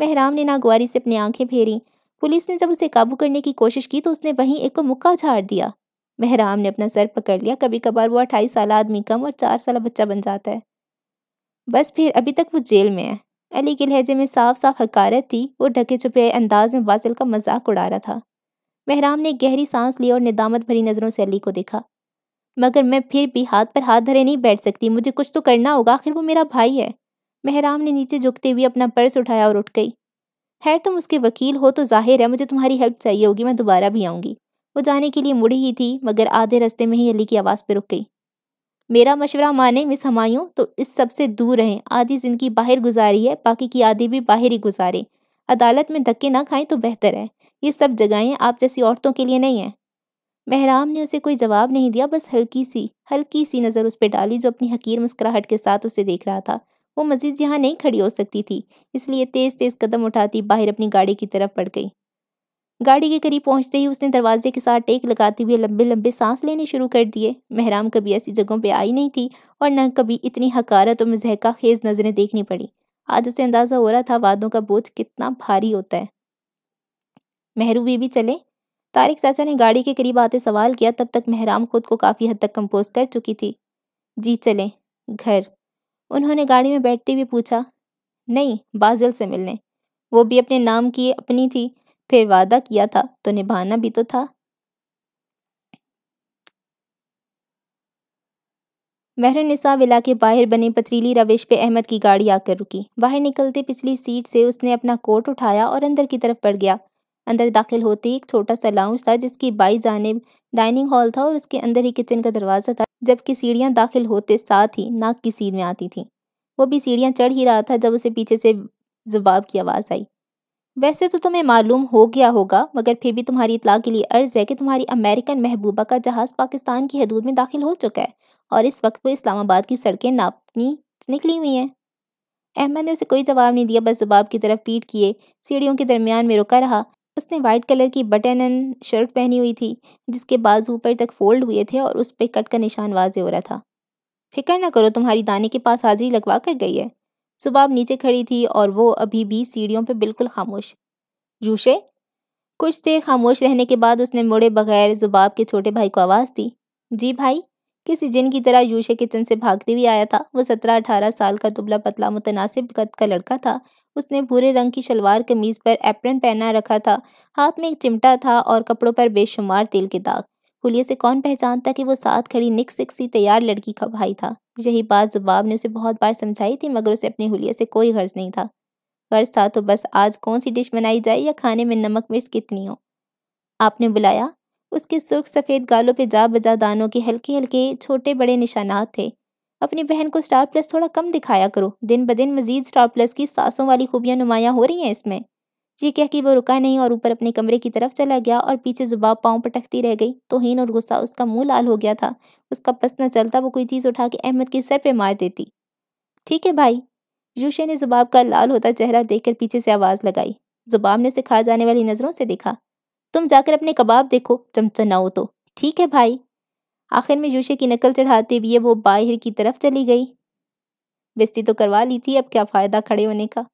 मेहराम ने नागवारी से अपनी आंखें फेरी पुलिस ने जब उसे काबू करने की कोशिश की तो उसने वहीं एक को मुक्का झाड़ दिया मेहराम ने अपना सर पकड़ लिया कभी कभार वो अट्ठाईस साल आदमी कम और चार साल बच्चा बन जाता है बस फिर अभी तक वो जेल में है अली के लहजे में साफ साफ हकारत थी वो ढके छुपे अंदाज में बासिल का मजाक उड़ा रहा था मेहराम ने गहरी सांस ली और निदामत भरी नज़रों से अली को देखा मगर मैं फिर भी हाथ पर हाथ धरे नहीं बैठ सकती मुझे कुछ तो करना होगा आखिर वो मेरा भाई है मेहराम ने नीचे झुकते हुए अपना पर्स उठाया और उठ गई खैर तुम उसके वकील हो तो जाहिर है मुझे तुम्हारी हेल्प चाहिए होगी मैं दोबारा भी आऊँगी वो जाने के लिए मुड़ी ही थी मगर आधे रास्ते में ही अली की आवाज़ पर रुक गई मेरा मशवरा माने मिस हमायूं तो इस सब से दूर रहें आधी ज़िंदगी बाहर गुजारी है बाकी की आधी भी बाहर ही गुजारें अदालत में धक्के ना खाएं तो बेहतर है ये सब जगहें आप जैसी औरतों के लिए नहीं हैं महराम ने उसे कोई जवाब नहीं दिया बस हल्की सी हल्की सी नज़र उस पर डाली जो अपनी हकीर मुस्कुराहट के साथ उसे देख रहा था वो मज़ीद यहाँ नहीं खड़ी हो सकती थी इसलिए तेज़ तेज़ कदम उठाती बाहर अपनी गाड़ी की तरफ पड़ गई गाड़ी के करीब पहुंचते ही उसने दरवाजे के साथ टेक लगाते हुए लंबे लंबे सांस लेने शुरू कर दिए महराम कभी ऐसी जगहों पे आई नहीं थी और न कभी इतनी हकारत और मजहका खेज नज़रें देखनी पड़ी आज उसे अंदाज़ा हो रहा था वादों का बोझ कितना भारी होता है मेहरू बीबी चले तारिक चाचा ने गाड़ी के करीब आते सवाल किया तब तक महराम खुद को काफ़ी हद तक कंपोज कर चुकी थी जी चलें घर उन्होंने गाड़ी में बैठते हुए पूछा नहीं बाजिल से मिलने वो भी अपने नाम की अपनी थी फिर वादा किया था तो निभाना भी तो था महर निसाब इलाके बाहर बने पथरीली रवेश पे अहमद की गाड़ी आकर रुकी बाहर निकलते पिछली सीट से उसने अपना कोट उठाया और अंदर की तरफ पड़ गया अंदर दाखिल होते एक छोटा सा लाउंज था जिसकी बाई जानब डाइनिंग हॉल था और उसके अंदर ही किचन का दरवाज़ा था जबकि सीढ़ियां दाखिल होते साथ ही नाक की सीध में आती थी वो भी सीढ़ियाँ चढ़ ही रहा था जब उसे पीछे से जुबाब की आवाज़ आई वैसे तो तुम्हें मालूम हो गया होगा मगर फिर भी तुम्हारी इतला के लिए अर्ज है कि तुम्हारी अमेरिकन महबूबा का जहाज़ पाकिस्तान की हदूद में दाखिल हो चुका है और इस वक्त वो इस्लामाबाद की सड़कें नापनी निकली हुई हैं अहमद ने उसे कोई जवाब नहीं दिया बस जवाब की तरफ पीट किए सीढ़ियों के दरमियान में रुका रहा उसने वाइट कलर की बटन शर्ट पहनी हुई थी जिसके बाजू ऊपर तक फोल्ड हुए थे और उस पर कट का निशान वाजे हो रहा था फिक्र ना करो तुम्हारी दानी के पास हाजिरी लगवा कर गई है जुबाब नीचे खड़ी थी और वो अभी भी सीढ़ियों पर बिल्कुल खामोश जूशे कुछ देर खामोश रहने के बाद उसने मुड़े बगैर जुबाब के छोटे भाई को आवाज़ दी जी भाई किसी जिन की तरह यूशे किचन से भागते हुए आया था वो सत्रह अठारह साल का दुबला पतला मुतनासिब कद का लड़का था उसने भूरे रंग की शलवार कमीज पर एप्रन पहना रखा था हाथ में एक चिमटा था और कपड़ों पर बेशुमार तेल के दाग हुलिया से कौन पहचानता कि वो साथ खड़ी निक सिक्सी तैयार लड़की का भाई था यही बात जुबाब ने उसे बहुत बार समझाई थी मगर उसे अपनी हुलिया से कोई गर्ज नहीं था गर्ज था तो बस आज कौन सी डिश बनाई जाए या खाने में नमक मिर्च कितनी हो आपने बुलाया उसके सुर्ख सफ़ेद गालों पे जा बजा दानों के हल्के हल्के छोटे बड़े निशानात थे अपनी बहन को स्टार प्लस थोड़ा कम दिखाया करो दिन ब दिन मजीद स्टार प्लस की सासों वाली खूबियाँ नुमायाँ हो रही हैं इसमें ये कह कि वो रुका नहीं और ऊपर अपने कमरे की तरफ चला गया और पीछे जुबाब पाँव पटकती रह गई तो हीन और गुस्सा उसका मुंह लाल हो गया था उसका पस न चलता वो कोई चीज़ उठा के अहमद के सर पर मार देती ठीक है भाई यूशे ने जुबाब का लाल होता चेहरा देखकर पीछे से आवाज़ लगाई जुबाब ने उसे खा जाने वाली नज़रों से देखा तुम जाकर अपने कबाब देखो चमचनाओ तो ठीक है भाई आखिर में यूशे की नकल चढ़ाते हुए वो बाहिर की तरफ चली गई बेस्ती तो करवा ली थी अब क्या फ़ायदा खड़े होने का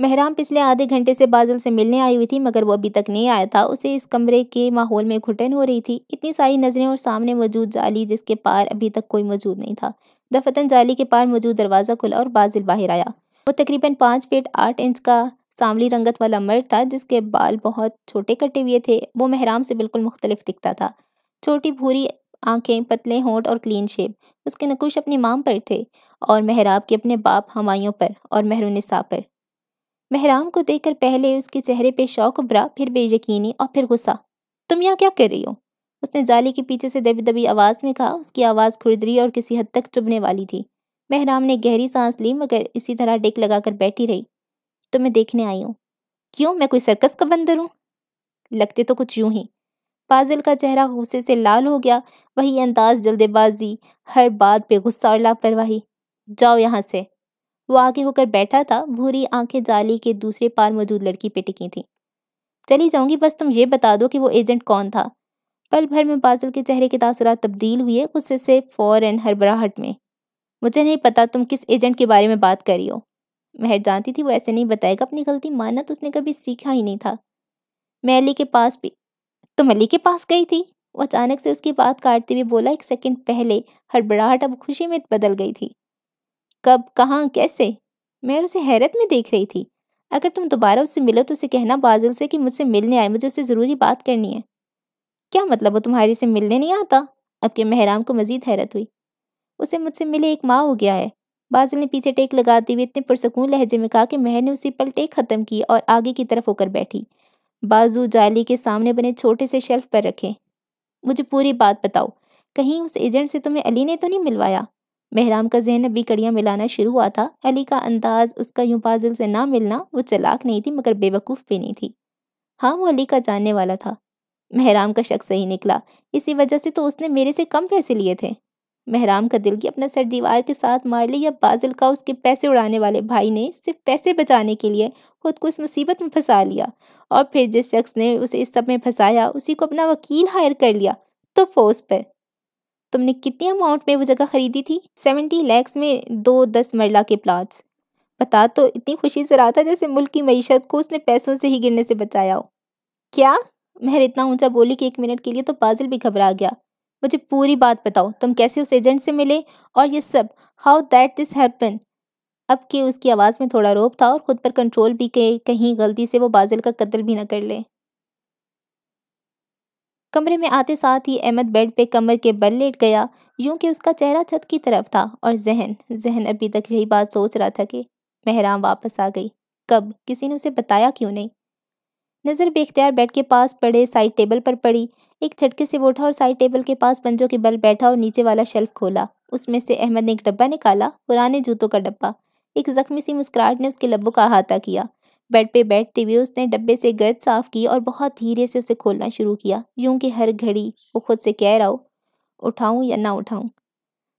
महराम पिछले आधे घंटे से बादल से मिलने आई हुई थी मगर वो अभी तक नहीं आया था उसे इस कमरे के माहौल में घुटन हो रही थी इतनी सारी नज़रें और सामने मौजूद जाली जिसके पार अभी तक कोई मौजूद नहीं था दफतन जाली के पार मौजूद दरवाज़ा खुला और बाजिल बाहर आया वो तकरीबन पाँच फीट आठ इंच का सामली रंगत वाला मर्द था जिसके बाल बहुत छोटे कटे हुए थे वो महराम से बिल्कुल मुख्तलिफ दिखता था छोटी भूरी आंखें पतले होंठ और क्लीन शेप उसके नकुश अपनी माम पर थे और महराब के अपने बाप हमायों पर और महरून साह पर महराम को देखकर पहले उसके चेहरे पे शौक उभरा फिर बेयकीनी और फिर गुस्सा तुम यहाँ क्या कर रही हो उसने जाली के पीछे से दबी दबी आवाज़ में कहा उसकी आवाज़ खुरदरी और किसी हद तक चुभने वाली थी महराम ने गहरी सांस ली मगर इसी तरह डेक लगाकर बैठी रही तो मैं देखने आई हूँ क्यों मैं कोई सर्कस का बंदर हूँ लगते तो कुछ यूं ही फाजिल का चेहरा गुस्से से लाल हो गया वही अंदाज जल्देबाजी हर बात पे गुस्सा और लापरवाही जाओ यहाँ से वो आगे होकर बैठा था भूरी आंखें जाली के दूसरे पार मौजूद लड़की पे टिकी थी चली जाऊंगी बस तुम ये बता दो कि वो एजेंट कौन था पल भर में बादल के चेहरे के तासुरात तब्दील हुए गुस्से से फ़ौरन हरबराहट में मुझे नहीं पता तुम किस एजेंट के बारे में बात कर रही हो महर जानती थी वो ऐसे नहीं बताएगा अपनी गलती मानना तो उसने कभी सीखा ही नहीं था मैं अली के पास भी तुम अली के पास गई थी वो अचानक से उसकी बात काटते हुए बोला एक सेकंड पहले हड़बड़ाहट अब खुशी में बदल गई थी कब कहाँ कैसे मैं उसे हैरत में देख रही थी अगर तुम दोबारा उससे मिलो तो उसे कहना बाजिल से कि मुझसे मिलने आए मुझे उससे ज़रूरी बात करनी है क्या मतलब वो तुम्हारी से मिलने नहीं आता अब के महराम को मज़ीद हैरत हुई उसे मुझसे मिले एक माह हो गया है बाजिल ने पीछे टेक लगाती हुई इतने पुरसकून लहजे में कहा कि महर ने उसी पल टेक ख़त्म की और आगे की तरफ होकर बैठी बाजू जाली के सामने बने छोटे से शेल्फ पर रखे मुझे पूरी बात बताओ कहीं उस एजेंट से तुम्हें अली ने तो नहीं मिलवाया महराम का जहन अभी कड़ियाँ मिलाना शुरू हुआ था अली का अंदाज उसका यूं पाजिल से ना मिलना वो चलाक नहीं थी मगर बेवकूफ़ भी नहीं थी हाँ वो अली का जानने वाला था महराम का शक सही निकला इसी वजह से तो उसने मेरे से कम पैसे लिए थे महराम का दिल की अपना सर दीवार के साथ मार लिया बाजिल का उसके पैसे उड़ाने वाले भाई ने सिर्फ पैसे बचाने के लिए खुद को इस मुसीबत में फंसा लिया और फिर जिस शख्स ने उसे इस सब में फंसाया उसी को अपना वकील हायर कर लिया तो फोर्स पर तुमने कितने अमाउंट में वो जगह खरीदी थी सेवेंटी लैक्स में दो दस मरला के प्लाट्स बता तो इतनी खुशी से रहा था जैसे मुल्क की मीशत को उसने पैसों से ही गिरने से बचाया हो क्या महर इतना ऊंचा बोली कि एक मिनट के लिए तो पाजिल भी घबरा गया मुझे पूरी बात बताओ तुम कैसे उस एजेंट से मिले और ये सब हाउ दैट दिस हैपन अब कि उसकी आवाज़ में थोड़ा रोप था और ख़ुद पर कंट्रोल भी के कहीं गलती से वो बाजिल का कत्ल भी ना कर ले कमरे में आते साथ ही अहमद बेड पे कमर के बल लेट गया यूं कि उसका चेहरा छत की तरफ था और जहन जहन अभी तक यही बात सोच रहा था कि मेहराम वापस आ गई कब किसी ने उसे बताया क्यों नहीं नज़र बेख्तियार बेड के पास पड़े साइड टेबल पर पड़ी एक झटके से उठा और साइड टेबल के पास पंजों के बल बैठा और नीचे वाला शेल्फ खोला उसमें से अहमद ने एक डब्बा निकाला पुराने जूतों का डब्बा एक जख्मी सी मुस्कुराहट ने उसके लब्बों का अहाता किया बेड पे बैठते हुए उसने डब्बे से गर्द साफ की और बहुत धीरे से उसे खोलना शुरू किया यूं कि हर घड़ी वो खुद से कह रहा हो उठाऊं या ना उठाऊं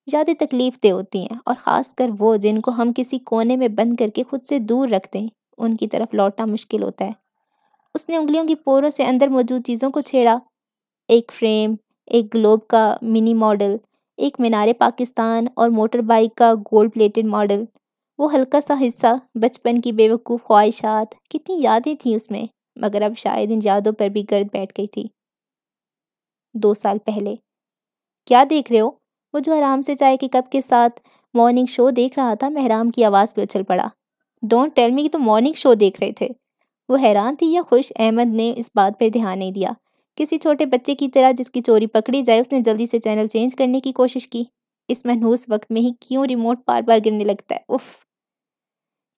ज्यादा तकलीफ दे होती हैं और ख़ास कर वो जिनको हम किसी कोने में बंद करके खुद से दूर रखते हैं उनकी तरफ लौटना मुश्किल होता है उसने उंगलियों की पोरों से अंदर मौजूद चीज़ों को छेड़ा एक फ्रेम एक ग्लोब का मिनी मॉडल एक मीनारे पाकिस्तान और मोटर बाइक का गोल्ड प्लेटेड मॉडल वो हल्का सा हिस्सा बचपन की बेवकूफ़ ख्वाहिशात कितनी यादें थीं उसमें मगर अब शायद इन यादों पर भी गर्द बैठ गई थी दो साल पहले क्या देख रहे हो वो जो आराम से चाय के कप के साथ मॉर्निंग शो देख रहा था महराम की आवाज़ पर उछल पड़ा डोंट टेल मी कि तुम मॉर्निंग शो देख रहे थे वो हैरान थी या खुश अहमद ने इस बात पर ध्यान नहीं दिया किसी छोटे बच्चे की तरह जिसकी चोरी पकड़ी जाए उसने जल्दी से चैनल चेंज करने की कोशिश की इस मनहूस वक्त में ही क्यों रिमोट बार बार गिरने लगता है उफ़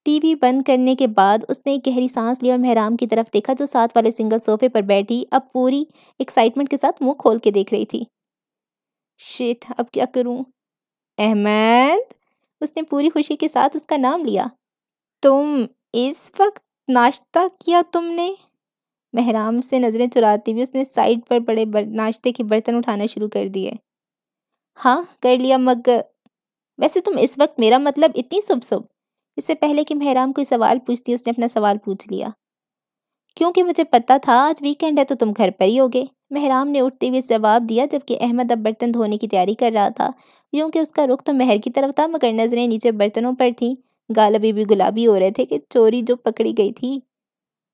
टीवी बंद करने के बाद उसने एक गहरी सांस ली और महराम की तरफ देखा जो साथ वाले सिंगल सोफे पर बैठी अब पूरी एक्साइटमेंट के साथ मुंह खोल के देख रही थी शिट अब क्या करूं अहमद उसने पूरी खुशी के साथ उसका नाम लिया तुम इस वक्त नाश्ता किया तुमने महराम से नज़रें चुराती हुए उसने साइड पर बड़े नाश्ते के बर्तन उठाना शुरू कर दिए हाँ कर लिया मग वैसे तुम इस वक्त मेरा मतलब इतनी सुब सुब इससे पहले कि महराम कोई सवाल पूछती उसने अपना सवाल पूछ लिया क्योंकि मुझे पता था आज वीकेंड है तो तुम घर पर ही होगे महराम ने उठते हुए जवाब दिया जबकि अहमद अब बर्तन धोने की तैयारी कर रहा था क्योंकि उसका रुख तो महर की तरफ था मगर नज़रें नीचे बर्तनों पर थीं गाल अभी भी गुलाबी हो रहे थे कि चोरी जो पकड़ी गई थी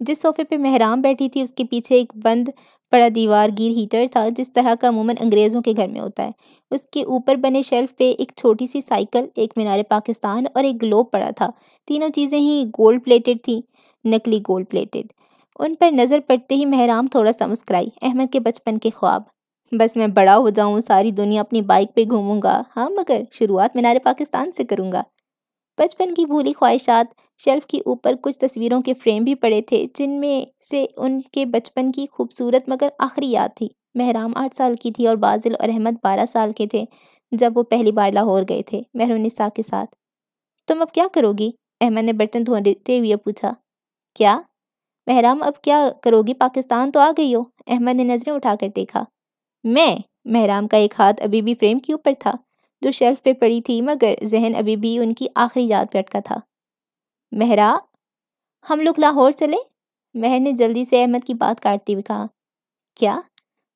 जिस सोफे पे महराम बैठी थी उसके पीछे एक बंद पड़ा दीवार गिर हीटर था जिस तरह का अमूमन अंग्रेज़ों के घर में होता है उसके ऊपर बने शेल्फ पे एक छोटी सी साइकिल एक मीनार पाकिस्तान और एक ग्लोब पड़ा था तीनों चीज़ें ही गोल्ड प्लेटेड थी नकली गोल्ड प्लेटेड उन पर नज़र पड़ते ही महराम थोड़ा सा मुस्कराई अहमद के बचपन के ख्वाब बस मैं बड़ा हो जाऊँ सारी दुनिया अपनी बाइक पे घूमूंगा हाँ मगर शुरुआत मीनार पाकिस्तान से करूँगा बचपन की भूली ख्वाहिशात शेल्फ के ऊपर कुछ तस्वीरों के फ्रेम भी पड़े थे जिनमें से उनके बचपन की खूबसूरत मगर आखिरी याद थी महराम आठ साल की थी और बाजिल और अहमद बारह साल के थे जब वो पहली बार लाहौर गए थे मेहरुनिसा के साथ तुम अब क्या करोगी अहमद ने बर्तन धोते हुए पूछा क्या महराम अब क्या करोगी पाकिस्तान तो आ गई हो अहमद ने नज़रें उठाकर देखा मैं महराम का एक हाथ अभी भी फ्रेम के ऊपर था जो शेल्फ पे पड़ी थी मगर जहन अभी भी उनकी आखिरी याद पे अटका था मेहरा हम लोग लाहौर चले मेहर ने जल्दी से अहमद की बात काटते हुए कहा क्या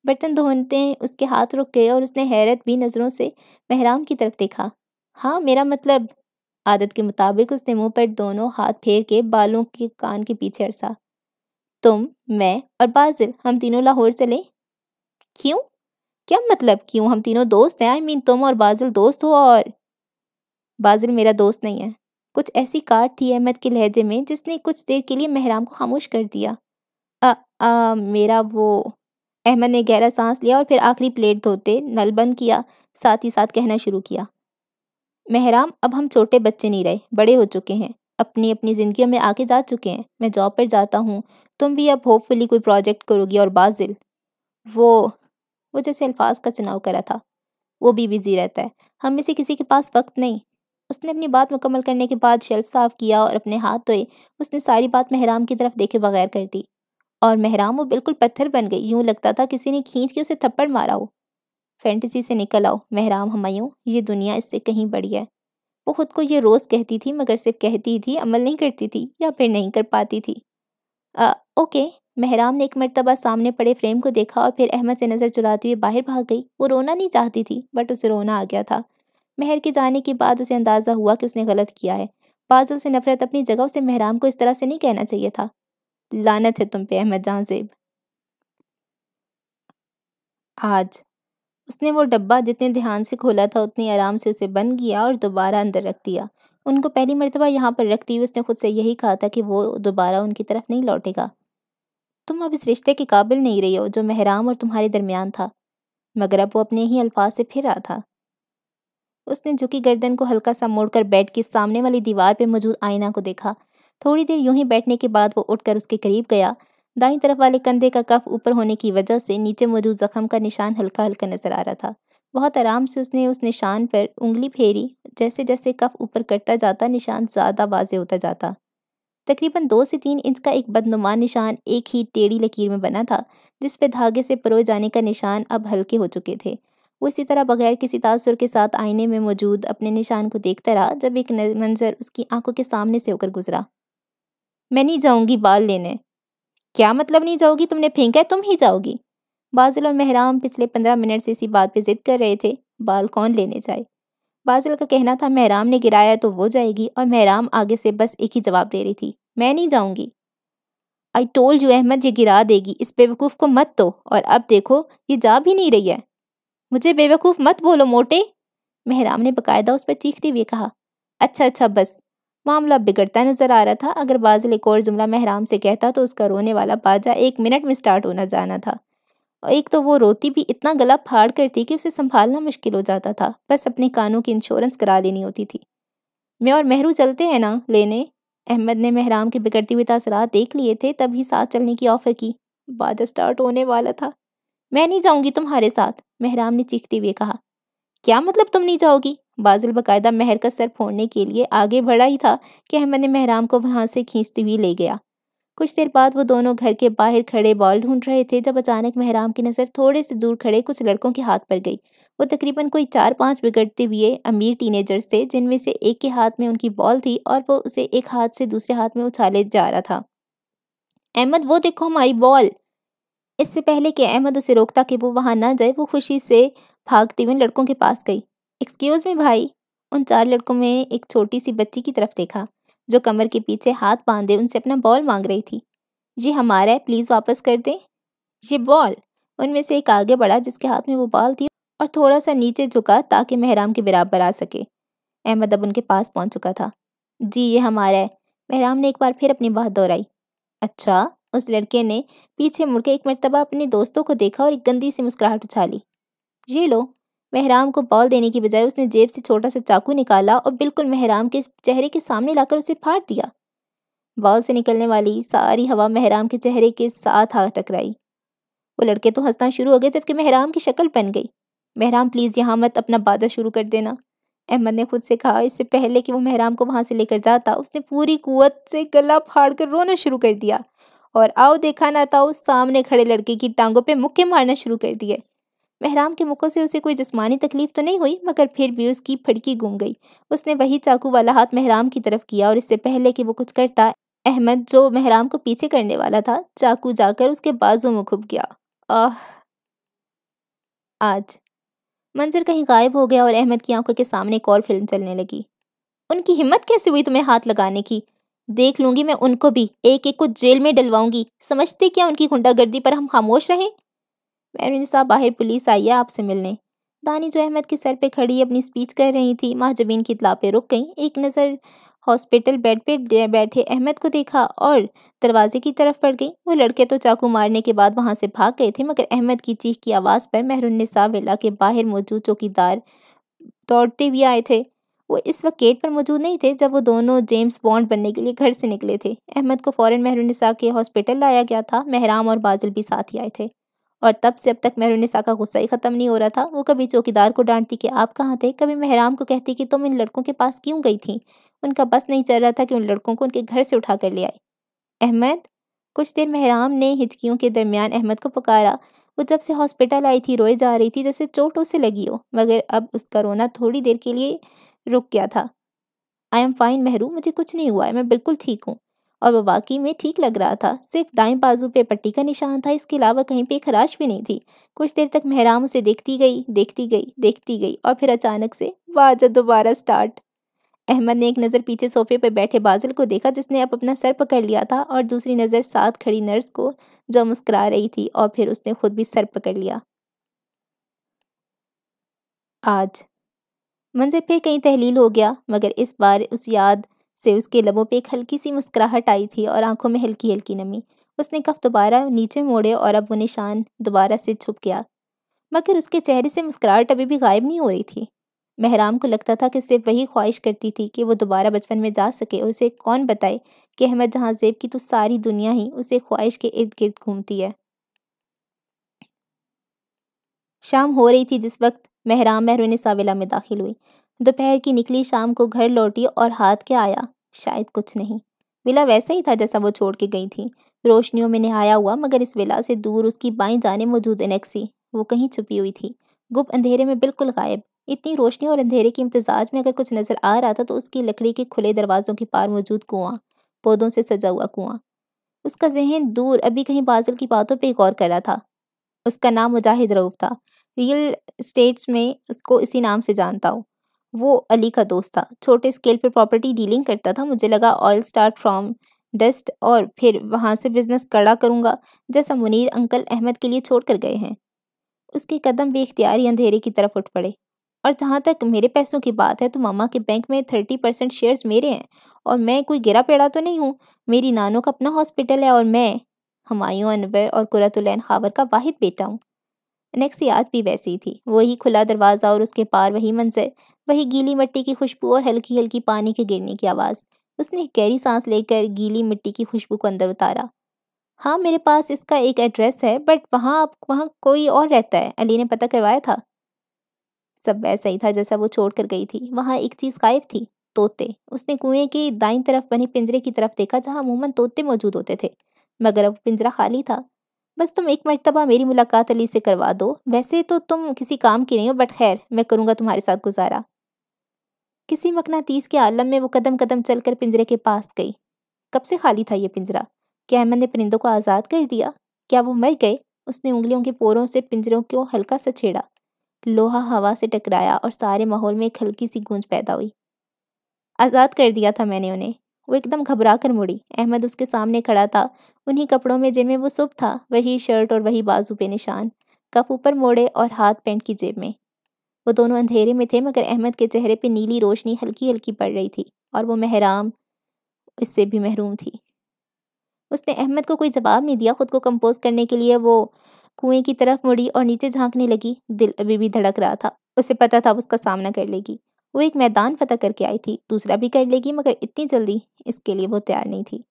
बर्तन धोते उसके हाथ रुक गए और उसने हैरत भी नज़रों से महराम की तरफ देखा हाँ मेरा मतलब आदत के मुताबिक उसने मुंह पर दोनों हाथ फेर के बालों के कान के पीछे अरसा तुम मैं और बाजिल हम तीनों लाहौर चले क्यों क्या मतलब क्यों हम तीनों दोस्त हैं आई I मीन mean, तुम और बाजिल दोस्त हो और बाजिल मेरा दोस्त नहीं है कुछ ऐसी कार्ड थी अहमद के लहजे में जिसने कुछ देर के लिए महराम को खामोश कर दिया आ, आ, मेरा वो अहमद ने गहरा सांस लिया और फिर आखिरी प्लेट धोते नल बंद किया साथ ही साथ कहना शुरू किया महराम अब हम छोटे बच्चे नहीं रहे बड़े हो चुके हैं अपनी अपनी ज़िंदगियों में आगे जा चुके हैं मैं जॉब पर जाता हूँ तुम भी अब होपफुली कोई प्रोजेक्ट करोगी और बाजिल वो वो जैसे अल्फाज का चुनाव करा था वो भी बिज़ी रहता है हम में से किसी के पास वक्त नहीं उसने अपनी बात मुकम्मल करने के बाद शेल्फ साफ किया और अपने हाथ धोए उसने सारी बात महराम की तरफ देखे बगैर कर दी और महराम वो बिल्कुल पत्थर बन गई यूं लगता था किसी ने खींच के उसे थप्पड़ मारा हो फैंटेसी से निकल आओ महराम हमायूं ये दुनिया इससे कहीं बड़ी है वो खुद को ये रोज़ कहती थी मगर सिर्फ कहती थी अमल नहीं करती थी या फिर नहीं कर पाती थी आ, ओके महराम ने एक मरतबा सामने पड़े फ्रेम को देखा और फिर अहमद से नज़र चुराती हुई बाहर भाग गई वो रोना नहीं चाहती थी बट उसे रोना आ गया था महर के जाने के बाद उसे अंदाज़ा हुआ कि उसने गलत किया है बाजल से नफरत अपनी जगह उसे महराम को इस तरह से नहीं कहना चाहिए था लानत है तुम पे अहमद जहाँ जेब आज उसने वो डब्बा जितने ध्यान से खोला था उतने आराम से उसे बंद किया और दोबारा अंदर रख दिया उनको पहली मरतबा यहाँ पर रखते हुए उसने खुद से यही कहा था कि वो दोबारा उनकी तरफ नहीं लौटेगा तुम अब इस रिश्ते के काबिल नहीं रही हो जो महराम और तुम्हारे दरमियान था मगर अब वो अपने ही अल्फाज से फिर रहा था उसने झुकी गर्दन को हल्का सा मोड़कर बेड के सामने वाली दीवार पर मौजूद आईना को देखा थोड़ी देर यूं ही बैठने के बाद वो उठकर उसके करीब गया दाईं तरफ वाले कंधे का कफ ऊपर होने की वजह से नीचे मौजूद जख्म का निशान हल्का हल्का नजर आ रहा था बहुत आराम से उसने उस निशान पर उंगली फेरी जैसे जैसे कफ ऊपर कटता जाता निशान ज़्यादा वाजे होता जाता तकरीबन दो से तीन इंच का एक बदनुमा निशान एक ही टेढ़ी लकीर में बना था जिस धागे से परोए जाने का निशान अब हल्के हो चुके थे वो इसी तरह बगैर किसी तासुर के साथ आईने में मौजूद अपने निशान को देखता रहा जब एक मंजर उसकी आंखों के सामने से होकर गुजरा मैं नहीं जाऊंगी बाल लेने क्या मतलब नहीं जाओगी तुमने फेंका है तुम ही जाओगी बाजिल और महराम पिछले पंद्रह मिनट से इसी बात पे जिद कर रहे थे बाल कौन लेने जाए बाजिल का कहना था महराम ने गिराया तो वो जाएगी और महराम आगे से बस एक ही जवाब दे रही थी मैं नहीं जाऊंगी आई टोल्ड यू अहमद ये गिरा देगी इस बेवकूफ़ को मत दो तो। और अब देखो ये जा भी नहीं रही है मुझे बेवकूफ़ मत बोलो मोटे मेहराम ने बकायदा उस पर चीखते हुए कहा अच्छा अच्छा बस मामला बिगड़ता नजर आ रहा था अगर बाजल एक और जुमला महराम से कहता तो उसका रोने वाला बाजा एक मिनट में स्टार्ट होना जाना था और एक तो वो रोती भी इतना गला फाड़ करती कि उसे संभालना मुश्किल हो जाता था बस अपने कानों की इंश्योरेंस करा लेनी होती थी मैं और मेहरू चलते हैं ना लेने अहमद ने महराम के बिगड़ते हुए तसरात देख लिए थे तभी साथ चलने की ऑफ़र की बाजा स्टार्ट होने वाला था मैं नहीं जाऊँगी तुम्हारे साथ मेहराम ने चीखते हुए कहा क्या मतलब तुम नहीं जाओगी बाजिल बकायदा मेहर का सर फोड़ने के लिए आगे बढ़ा ही था कि अहमद ने महराम को वहां से खींचते हुए ले गया कुछ देर बाद वो दोनों घर के बाहर खड़े बॉल ढूंढ रहे थे जब अचानक महराम की नज़र थोड़े से दूर खड़े कुछ लड़कों के हाथ पर गई वो तकरीबन कोई चार पांच बिगड़ते हुए अमीर टीनेजर्स थे जिनमें से एक के हाथ में उनकी बॉल थी और वो उसे एक हाथ से दूसरे हाथ में उछाले जा रहा था अहमद वो देखो हमारी बॉल इससे पहले कि अहमद उसे रोकता कि वो वहाँ ना जाए वो खुशी से भागती हुई लड़कों के पास गई एक्सक्यूज़ मी भाई उन चार लड़कों में एक छोटी सी बच्ची की तरफ देखा जो कमर के पीछे हाथ बांधे उनसे अपना बॉल मांग रही थी ये हमारा है प्लीज़ वापस कर दें ये बॉल उनमें से एक आगे बढ़ा जिसके हाथ में वो बॉल थी और थोड़ा सा नीचे झुका ताकि महराम के बराबर आ सके अहमद अब उनके पास पहुंच चुका था जी ये हमारा है महराम ने एक बार फिर अपनी बात दोहराई अच्छा उस लड़के ने पीछे मुड़कर एक मरतबा अपने दोस्तों को देखा और एक गंदी सी मुस्कुराहट उछाली ये लो महराम को बॉल देने की बजाय उसने जेब से छोटा सा चाकू निकाला और बिल्कुल महराम के चेहरे के सामने लाकर उसे फाड़ दिया बॉल से निकलने वाली सारी हवा महराम के चेहरे के साथ हाथ टकराई वो लड़के तो हंसना शुरू हो गए जबकि महराम की शक्ल बन गई महराम प्लीज़ यहाँ मत अपना बाधा शुरू कर देना अहमद ने खुद से कहा इससे पहले कि वो महराम को वहाँ से लेकर जाता उसने पूरी कुत से गला फाड़ कर रोना शुरू कर दिया और आओ देखा ना ताओ सामने खड़े लड़के की टांगों पे मुक्के मारना शुरू कर दिए महराम के मुखों से उसे कोई जिस्मानी तकलीफ तो नहीं हुई मगर फिर भी उसकी फड़की घूम गई उसने वही चाकू वाला हाथ महराम की तरफ किया और इससे पहले कि वो कुछ करता अहमद जो महराम को पीछे करने वाला था चाकू जाकर उसके बाजू में घुप गया आह आज मंजर कहीं गायब हो गया और अहमद की आंखों के सामने एक और फिल्म चलने लगी उनकी हिम्मत कैसे हुई तुम्हें हाथ लगाने की देख लूंगी मैं उनको भी एक एक को जेल में डलवाऊंगी समझते क्या उनकी गुंडागर्दी पर हम खामोश रहें मैरून साहब बाहर पुलिस आई है आपसे मिलने दानी जो अहमद के सर पे खड़ी अपनी स्पीच कर रही थी महाजबीन की इतला पे रुक गई एक नज़र हॉस्पिटल बेड पे बैठे अहमद को देखा और दरवाजे की तरफ पड़ गई वो लड़के तो चाकू मारने के बाद वहाँ से भाग गए थे मगर अहमद की चीख की आवाज़ पर महरून निसाब के बाहर मौजूद चौकीदार दौड़ते हुए आए थे वो इस वक्त गेट पर मौजूद नहीं थे जब वो दोनों जेम्स बॉन्ड बनने के लिए घर से निकले थे अहमद को फ़ौरन मेहरुनिसा के हॉस्पिटल लाया गया था महराम और बाजिल भी साथ ही आए थे और तब से अब तक मेहरुनिसा का गुस्सा ही ख़त्म नहीं हो रहा था वो कभी चौकीदार को डांटती कि आप कहाँ थे कभी महराम को कहती कि तुम इन लड़कों के पास क्यों गई थी उनका बस नहीं चल रहा था कि उन लड़कों को उनके घर से उठा कर ले आए अहमद कुछ देर महराम ने हिचकियों के दरमियान अहमद को पकारा वो जब से हॉस्पिटल आई थी रोए जा रही थी जैसे चोट उसे लगी हो मगर अब उसका रोना थोड़ी देर के लिए रुक गया था आई एम फाइन मेहरू मुझे कुछ नहीं हुआ है मैं बिल्कुल ठीक हूँ और वो वाकई में ठीक लग रहा था सिर्फ दाएं बाजू पे पट्टी का निशान था इसके अलावा कहीं पे खराश भी नहीं थी कुछ देर तक मेहराम उसे देखती गई देखती गई देखती गई और फिर अचानक से वाजा दोबारा स्टार्ट अहमद ने एक नज़र पीछे सोफे पर बैठे बाजल को देखा जिसने अब अपना सर पकड़ लिया था और दूसरी नज़र साथ खड़ी नर्स को जो मुस्करा रही थी और फिर उसने खुद भी सर पकड़ लिया आज मंजर फिर कहीं तहलील हो गया मगर इस बार उस याद से उसके लबों पे एक हल्की सी मुस्कुराहट आई थी और आंखों में हल्की हल्की नमी उसने कफ दोबारा नीचे मोड़े और अब वो निशान दोबारा से छुप गया मगर उसके चेहरे से मुस्कुराहट अभी भी गायब नहीं हो रही थी महराम को लगता था कि सिर्फ वही ख्वाहिश करती थी कि वो दोबारा बचपन में जा सके और उसे कौन बताए कि अहमद जेब की तो सारी दुनिया ही उसे ख्वाहिश के इर्द गिर्द घूमती है शाम हो रही थी जिस वक्त महराम महरुन साविला में दाखिल हुई दोपहर की निकली शाम को घर लौटी और हाथ के आया शायद कुछ नहीं विला वैसा ही था जैसा वो छोड़ के गई थी रोशनियों में नहाया हुआ मगर इस विला से दूर उसकी बाई जाने मौजूद एनेक्सी वो कहीं छुपी हुई थी गुप अंधेरे में बिल्कुल गायब इतनी रोशनी और अंधेरे के इम्तजाज में अगर कुछ नज़र आ रहा था तो उसकी लकड़ी के खुले दरवाज़ों के पार मौजूद कुआं पौधों से सजा हुआ कुआं उसका जहन दूर अभी कहीं बाजल की बातों पर गौर कर रहा था उसका नाम मुजाहिद रऊफ था रियल स्टेट्स में उसको इसी नाम से जानता हूँ वो अली का दोस्त था छोटे स्केल पर प्रॉपर्टी डीलिंग करता था मुझे लगा ऑयल स्टार्ट फ्रॉम डस्ट और फिर वहाँ से बिजनेस कड़ा करूँगा जैसा मुनीर अंकल अहमद के लिए छोड़ कर गए हैं उसके कदम बेख्तियारी अंधेरे की तरफ उठ पड़े और जहाँ तक मेरे पैसों की बात है तो मामा के बैंक में थर्टी परसेंट शेयर्स मेरे हैं और मैं कोई गिरा पेड़ा तो नहीं हूँ मेरी नानों का अपना हॉस्पिटल है और मैं हमायूं अनवर और कुरतुलैन खावर का वाहिद बेटा हूँ याद भी वैसी थी वही खुला दरवाज़ा और उसके पार वही मंजर वही गीली मिट्टी की खुशबू और हल्की हल्की पानी के गिरने की आवाज़ उसने गहरी सांस लेकर गीली मिट्टी की खुशबू को अंदर उतारा हाँ मेरे पास इसका एक एड्रेस है बट वहाँ आप वहाँ कोई और रहता है अली ने पता करवाया था सब वैसा ही था जैसा वो छोड़ कर गई थी वहाँ एक चीज़ गायब थी तोते उसने कुएं के दाईं तरफ बने पिंजरे की तरफ देखा जहाँ अमूमन तोते मौजूद होते थे मगर अब पिंजरा खाली था बस तुम एक मरतबा मेरी मुलाकात अली से करवा दो वैसे तो तुम किसी काम की नहीं हो बट खैर मैं करूँगा तुम्हारे साथ गुजारा किसी मकनातीस के आलम में वो कदम कदम चलकर पिंजरे के पास गई कब से खाली था यह पिंजरा क्या अहमद ने परिंदों को आज़ाद कर दिया क्या वो मर गए उसने उंगलियों के पोरों से पिंजरों को हल्का सा छेड़ा लोहा हवा से टकराया और सारे माहौल में एक हल्की सी गूंज पैदा हुई आज़ाद कर दिया था मैंने उन्हें वो एकदम घबरा कर मुड़ी अहमद उसके सामने खड़ा था उन्हीं कपड़ों में जिनमें वो सुप था वही शर्ट और वही बाजू पे निशान कफ ऊपर मोड़े और हाथ पेंट की जेब में वो दोनों अंधेरे में थे मगर अहमद के चेहरे पे नीली रोशनी हल्की हल्की पड़ रही थी और वो महराम इससे भी महरूम थी उसने अहमद को कोई जवाब नहीं दिया खुद को कंपोज करने के लिए वो कुएं की तरफ मुड़ी और नीचे झांकने लगी दिल अभी भी धड़क रहा था उसे पता था उसका सामना कर लेगी वो एक मैदान फतह करके आई थी दूसरा भी कर लेगी मगर इतनी जल्दी इसके लिए वो तैयार नहीं थी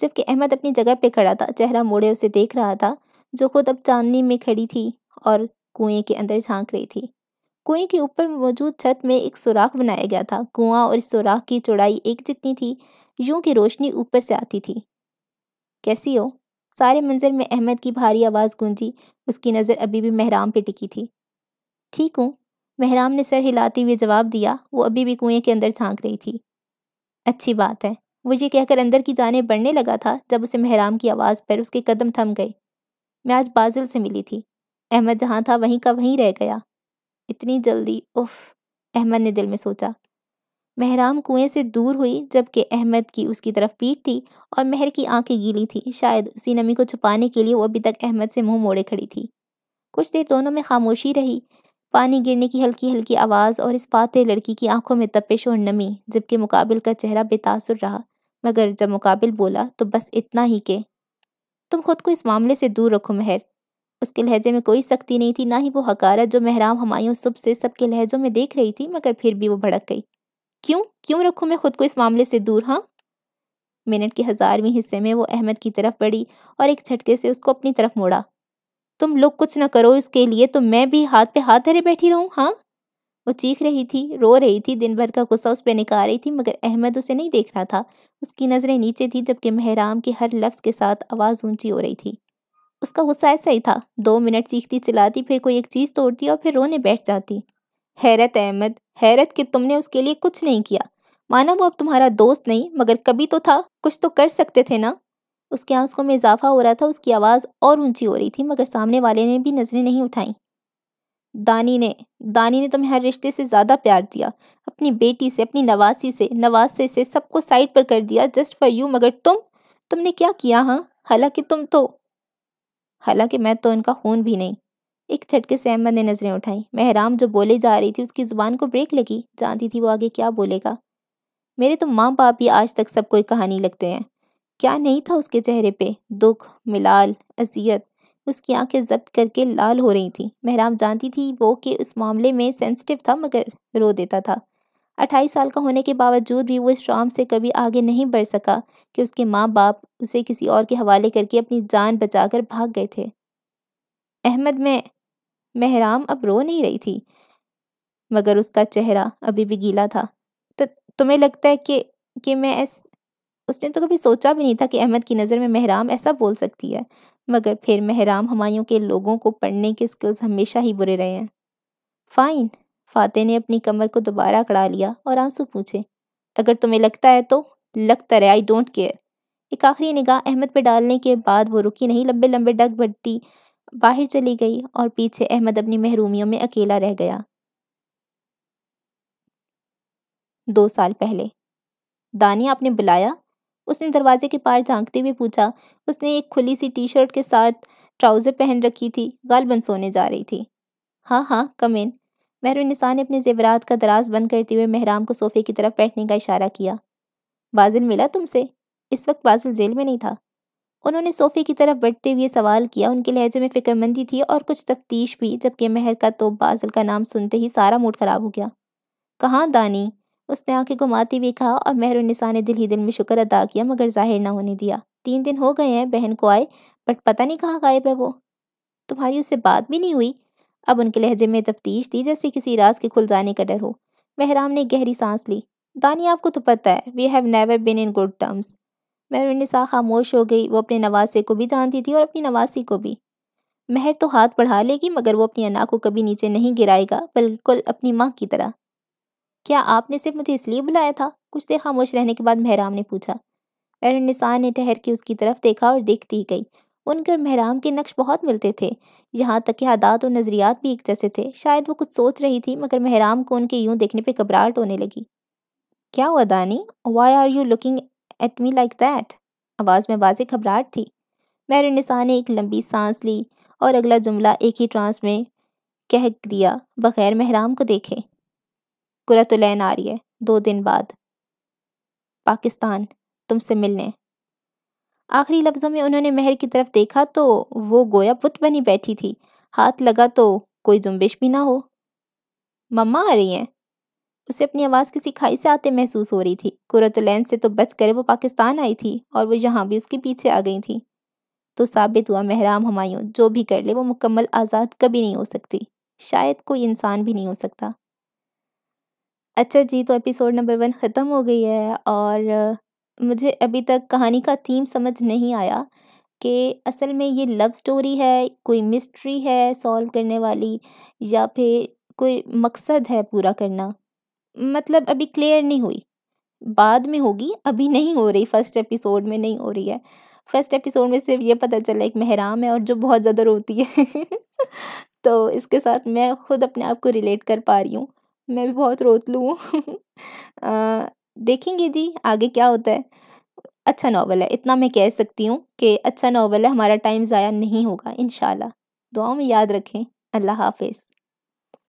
जबकि अहमद अपनी जगह पे खड़ा था चेहरा मोड़े उसे देख रहा था जो खुद अब चांदनी में खड़ी थी और कुएं के अंदर झांक रही थी कुएं के ऊपर मौजूद छत में एक सुराख बनाया गया था कुआं और इस सुराख की चौड़ाई एक जितनी थी यूं की रोशनी ऊपर से आती थी कैसी हो सारे मंजर में अहमद की भारी आवाज़ गूंजी उसकी नज़र अभी भी महराम पे टिकी थी ठीक हूँ महराम ने सर हिलाते हुए जवाब दिया वो अभी भी कुएं के अंदर झांक रही थी अच्छी बात है वो ये कहकर अंदर की जाने बढ़ने लगा था जब उसे महराम की आवाज़ पर उसके कदम थम गए मैं आज बाजिल से मिली थी अहमद जहाँ था वहीं का वहीं रह गया इतनी जल्दी उफ अहमद ने दिल में सोचा मेहराम कुएं से दूर हुई जबकि अहमद की उसकी तरफ पीठ थी और मेहर की आंखें गीली थी शायद उसी नमी को छुपाने के लिए वो अभी तक अहमद से मुंह मोड़े खड़ी थी कुछ देर दोनों में खामोशी रही पानी गिरने की हल्की हल्की आवाज़ और इस पाते लड़की की आंखों में तपिश और नमी जबकि मुकाबिल का चेहरा बेतासुर रहा मगर जब मुकाबिल बोला तो बस इतना ही के तुम खुद को इस मामले से दूर रखो महर उसके लहजे में कोई सख्ती नहीं थी ना ही वो हकारत जो महराम हमायों सुबह से सबके लहजों में देख रही थी मगर फिर भी वो भड़क गई क्यों क्यों रखूँ मैं खुद को इस मामले से दूर हाँ मिनट के हज़ारवीं हिस्से में वो अहमद की तरफ बढ़ी और एक झटके से उसको अपनी तरफ मोड़ा तुम लोग कुछ ना करो इसके लिए तो मैं भी हाथ पे हाथ धरे बैठी रहूं हाँ वो चीख रही थी रो रही थी दिन भर का गुस्सा उस पर निकाह रही थी मगर अहमद उसे नहीं देख रहा था उसकी नज़रें नीचे थी जबकि महराम के हर लफ्ज़ के साथ आवाज़ ऊंची हो रही थी उसका गुस्सा ऐसा ही था दो मिनट चीखती चिल्लाती फिर कोई एक चीज़ तोड़ती और फिर रोने बैठ जाती हैरत अहमद हैरत कि तुमने उसके लिए कुछ नहीं किया माना वो अब तुम्हारा दोस्त नहीं मगर कभी तो था कुछ तो कर सकते थे ना उसके को में इजाफा हो रहा था उसकी आवाज़ और ऊंची हो रही थी मगर सामने वाले ने भी नज़रें नहीं उठाई दानी ने दानी ने तुम्हें हर रिश्ते से ज़्यादा प्यार दिया अपनी बेटी से अपनी नवासी से नवासे से सबको साइड पर कर दिया जस्ट फॉर यू मगर तुम तुमने क्या किया हाँ हालांकि तुम तो हालांकि मैं तो इनका खून भी नहीं एक झटके से अहमद ने नज़रें उठाई महराम जो बोले जा रही थी उसकी ज़ुबान को ब्रेक लगी जानती थी वो आगे क्या बोलेगा मेरे तो माँ बाप ही आज तक सबको एक कहानी लगते हैं क्या नहीं था उसके चेहरे पे दुख मिलाल अजियत उसकी आंखें जब्त करके लाल हो रही थी महराम जानती थी वो कि उस मामले में सेंसिटिव था मगर रो देता था अट्ठाईस साल का होने के बावजूद भी वो इस शाम से कभी आगे नहीं बढ़ सका कि उसके माँ बाप उसे किसी और के हवाले करके अपनी जान बचाकर भाग गए थे अहमद में महराम अब रो नहीं रही थी मगर उसका चेहरा अभी भी गीला था तो तुम्हें लगता है कि कि मैं उसने तो कभी सोचा भी नहीं था कि अहमद की नज़र में महराम ऐसा बोल सकती है मगर फिर महराम हमायों के लोगों को पढ़ने के स्किल्स हमेशा ही बुरे रहे हैं फाइन फाते ने अपनी कमर को दोबारा अकड़ा लिया और आंसू पूछे अगर तुम्हें लगता है तो लगता रहे आई डोंट केयर एक आखिरी निगाह अहमद पर डालने के बाद वो रुकी नहीं लंबे लंबे डग भरती बाहर चली गई और पीछे अहमद अपनी महरूमियों में अकेला रह गया दो साल पहले दानिया आपने बुलाया उसने दरवाजे के पार झांकते हुए पूछा उसने एक खुली सी टी शर्ट के साथ ट्राउज़र पहन रखी थी गालबन सोने जा रही थी हाँ हाँ कमेन महरुनिसा ने अपने जेवरात का दराज बंद करते हुए महराम को सोफे की तरफ बैठने का इशारा किया बाजिल मिला तुमसे इस वक्त बाजिल जेल में नहीं था उन्होंने सोफे की तरफ बढ़ते हुए सवाल किया उनके लहजे में फिक्रमंदी थी और कुछ तफ्तीश भी जबकि महर का तो बाजल का नाम सुनते ही सारा मूड खराब हो गया कहाँ दानी उसने आंखें घुमाती हुई कहा और मेहरुनिसा ने दिल ही दिल में शुक्र अदा किया मगर जाहिर ना होने दिया तीन दिन हो गए हैं बहन को आए बट पता नहीं कहाँ गायब है वो तुम्हारी उससे बात भी नहीं हुई अब उनके लहजे में तफ्तीश थी जैसे किसी राज के खुल जाने का डर हो मेहराम ने गहरी सांस ली दानी आपको तो पता है we have never been in good terms Mehrunisa खामोश हो गई वो अपने नवासे को भी जानती थी और अपनी नवासी को भी महर तो हाथ बढ़ा लेगी मगर वो अपनी अना को कभी नीचे नहीं गिराएगा बिल्कुल अपनी माँ की तरह क्या आपने सिर्फ मुझे इसलिए बुलाया था कुछ देर खामोश रहने के बाद महराम ने पूछा एरन निसान ने ठहर के उसकी तरफ देखा और देखती गई उनके और महराम के नक्श बहुत मिलते थे यहाँ तक कि आदात और नज़रियात भी एक जैसे थे शायद वो कुछ सोच रही थी मगर महराम को उनके यूं देखने पे घबराहट होने लगी क्या हुआ Dani why are you looking at me like that आवाज़ में वाज घबराहट थी मैर ने एक लंबी सांस ली और अगला जुमला एक ही ट्रांस में कह दिया बगैर महराम को देखे कुरतुलैन आ रही है दो दिन बाद पाकिस्तान तुमसे मिलने आखिरी लफ्ज़ों में उन्होंने महर की तरफ देखा तो वो गोया पुत बनी बैठी थी हाथ लगा तो कोई जुम्बिश भी ना हो मम्मा आ रही हैं उसे अपनी आवाज़ किसी खाई से आते महसूस हो रही थी कुरतुलैन से तो बच कर वो पाकिस्तान आई थी और वो यहाँ भी उसके पीछे आ गई थी तो साबित हुआ महराम हमायूं जो भी कर ले वो मुकम्मल आज़ाद कभी नहीं हो सकती शायद कोई इंसान भी नहीं हो सकता अच्छा जी, तो एपिसोड नंबर वन ख़त्म हो गई है और मुझे अभी तक कहानी का थीम समझ नहीं आया कि असल में ये लव स्टोरी है, कोई मिस्ट्री है सॉल्व करने वाली या फिर कोई मकसद है पूरा करना। मतलब अभी क्लियर नहीं हुई, बाद में होगी, अभी नहीं हो रही फर्स्ट एपिसोड में नहीं हो रही है। फर्स्ट एपिसोड में सिर्फ़ ये पता चला एक महराम है और जो बहुत ज़्यादा रोती है। तो इसके साथ मैं खुद अपने आप को रिलेट कर पा रही हूँ। मैं भी बहुत रोत लूँ देखेंगे जी आगे क्या होता है अच्छा नावल है इतना मैं कह सकती हूँ कि अच्छा नावल है हमारा टाइम ज़ाया नहीं होगा इन दुआओं में याद रखें अल्लाह हाफिज़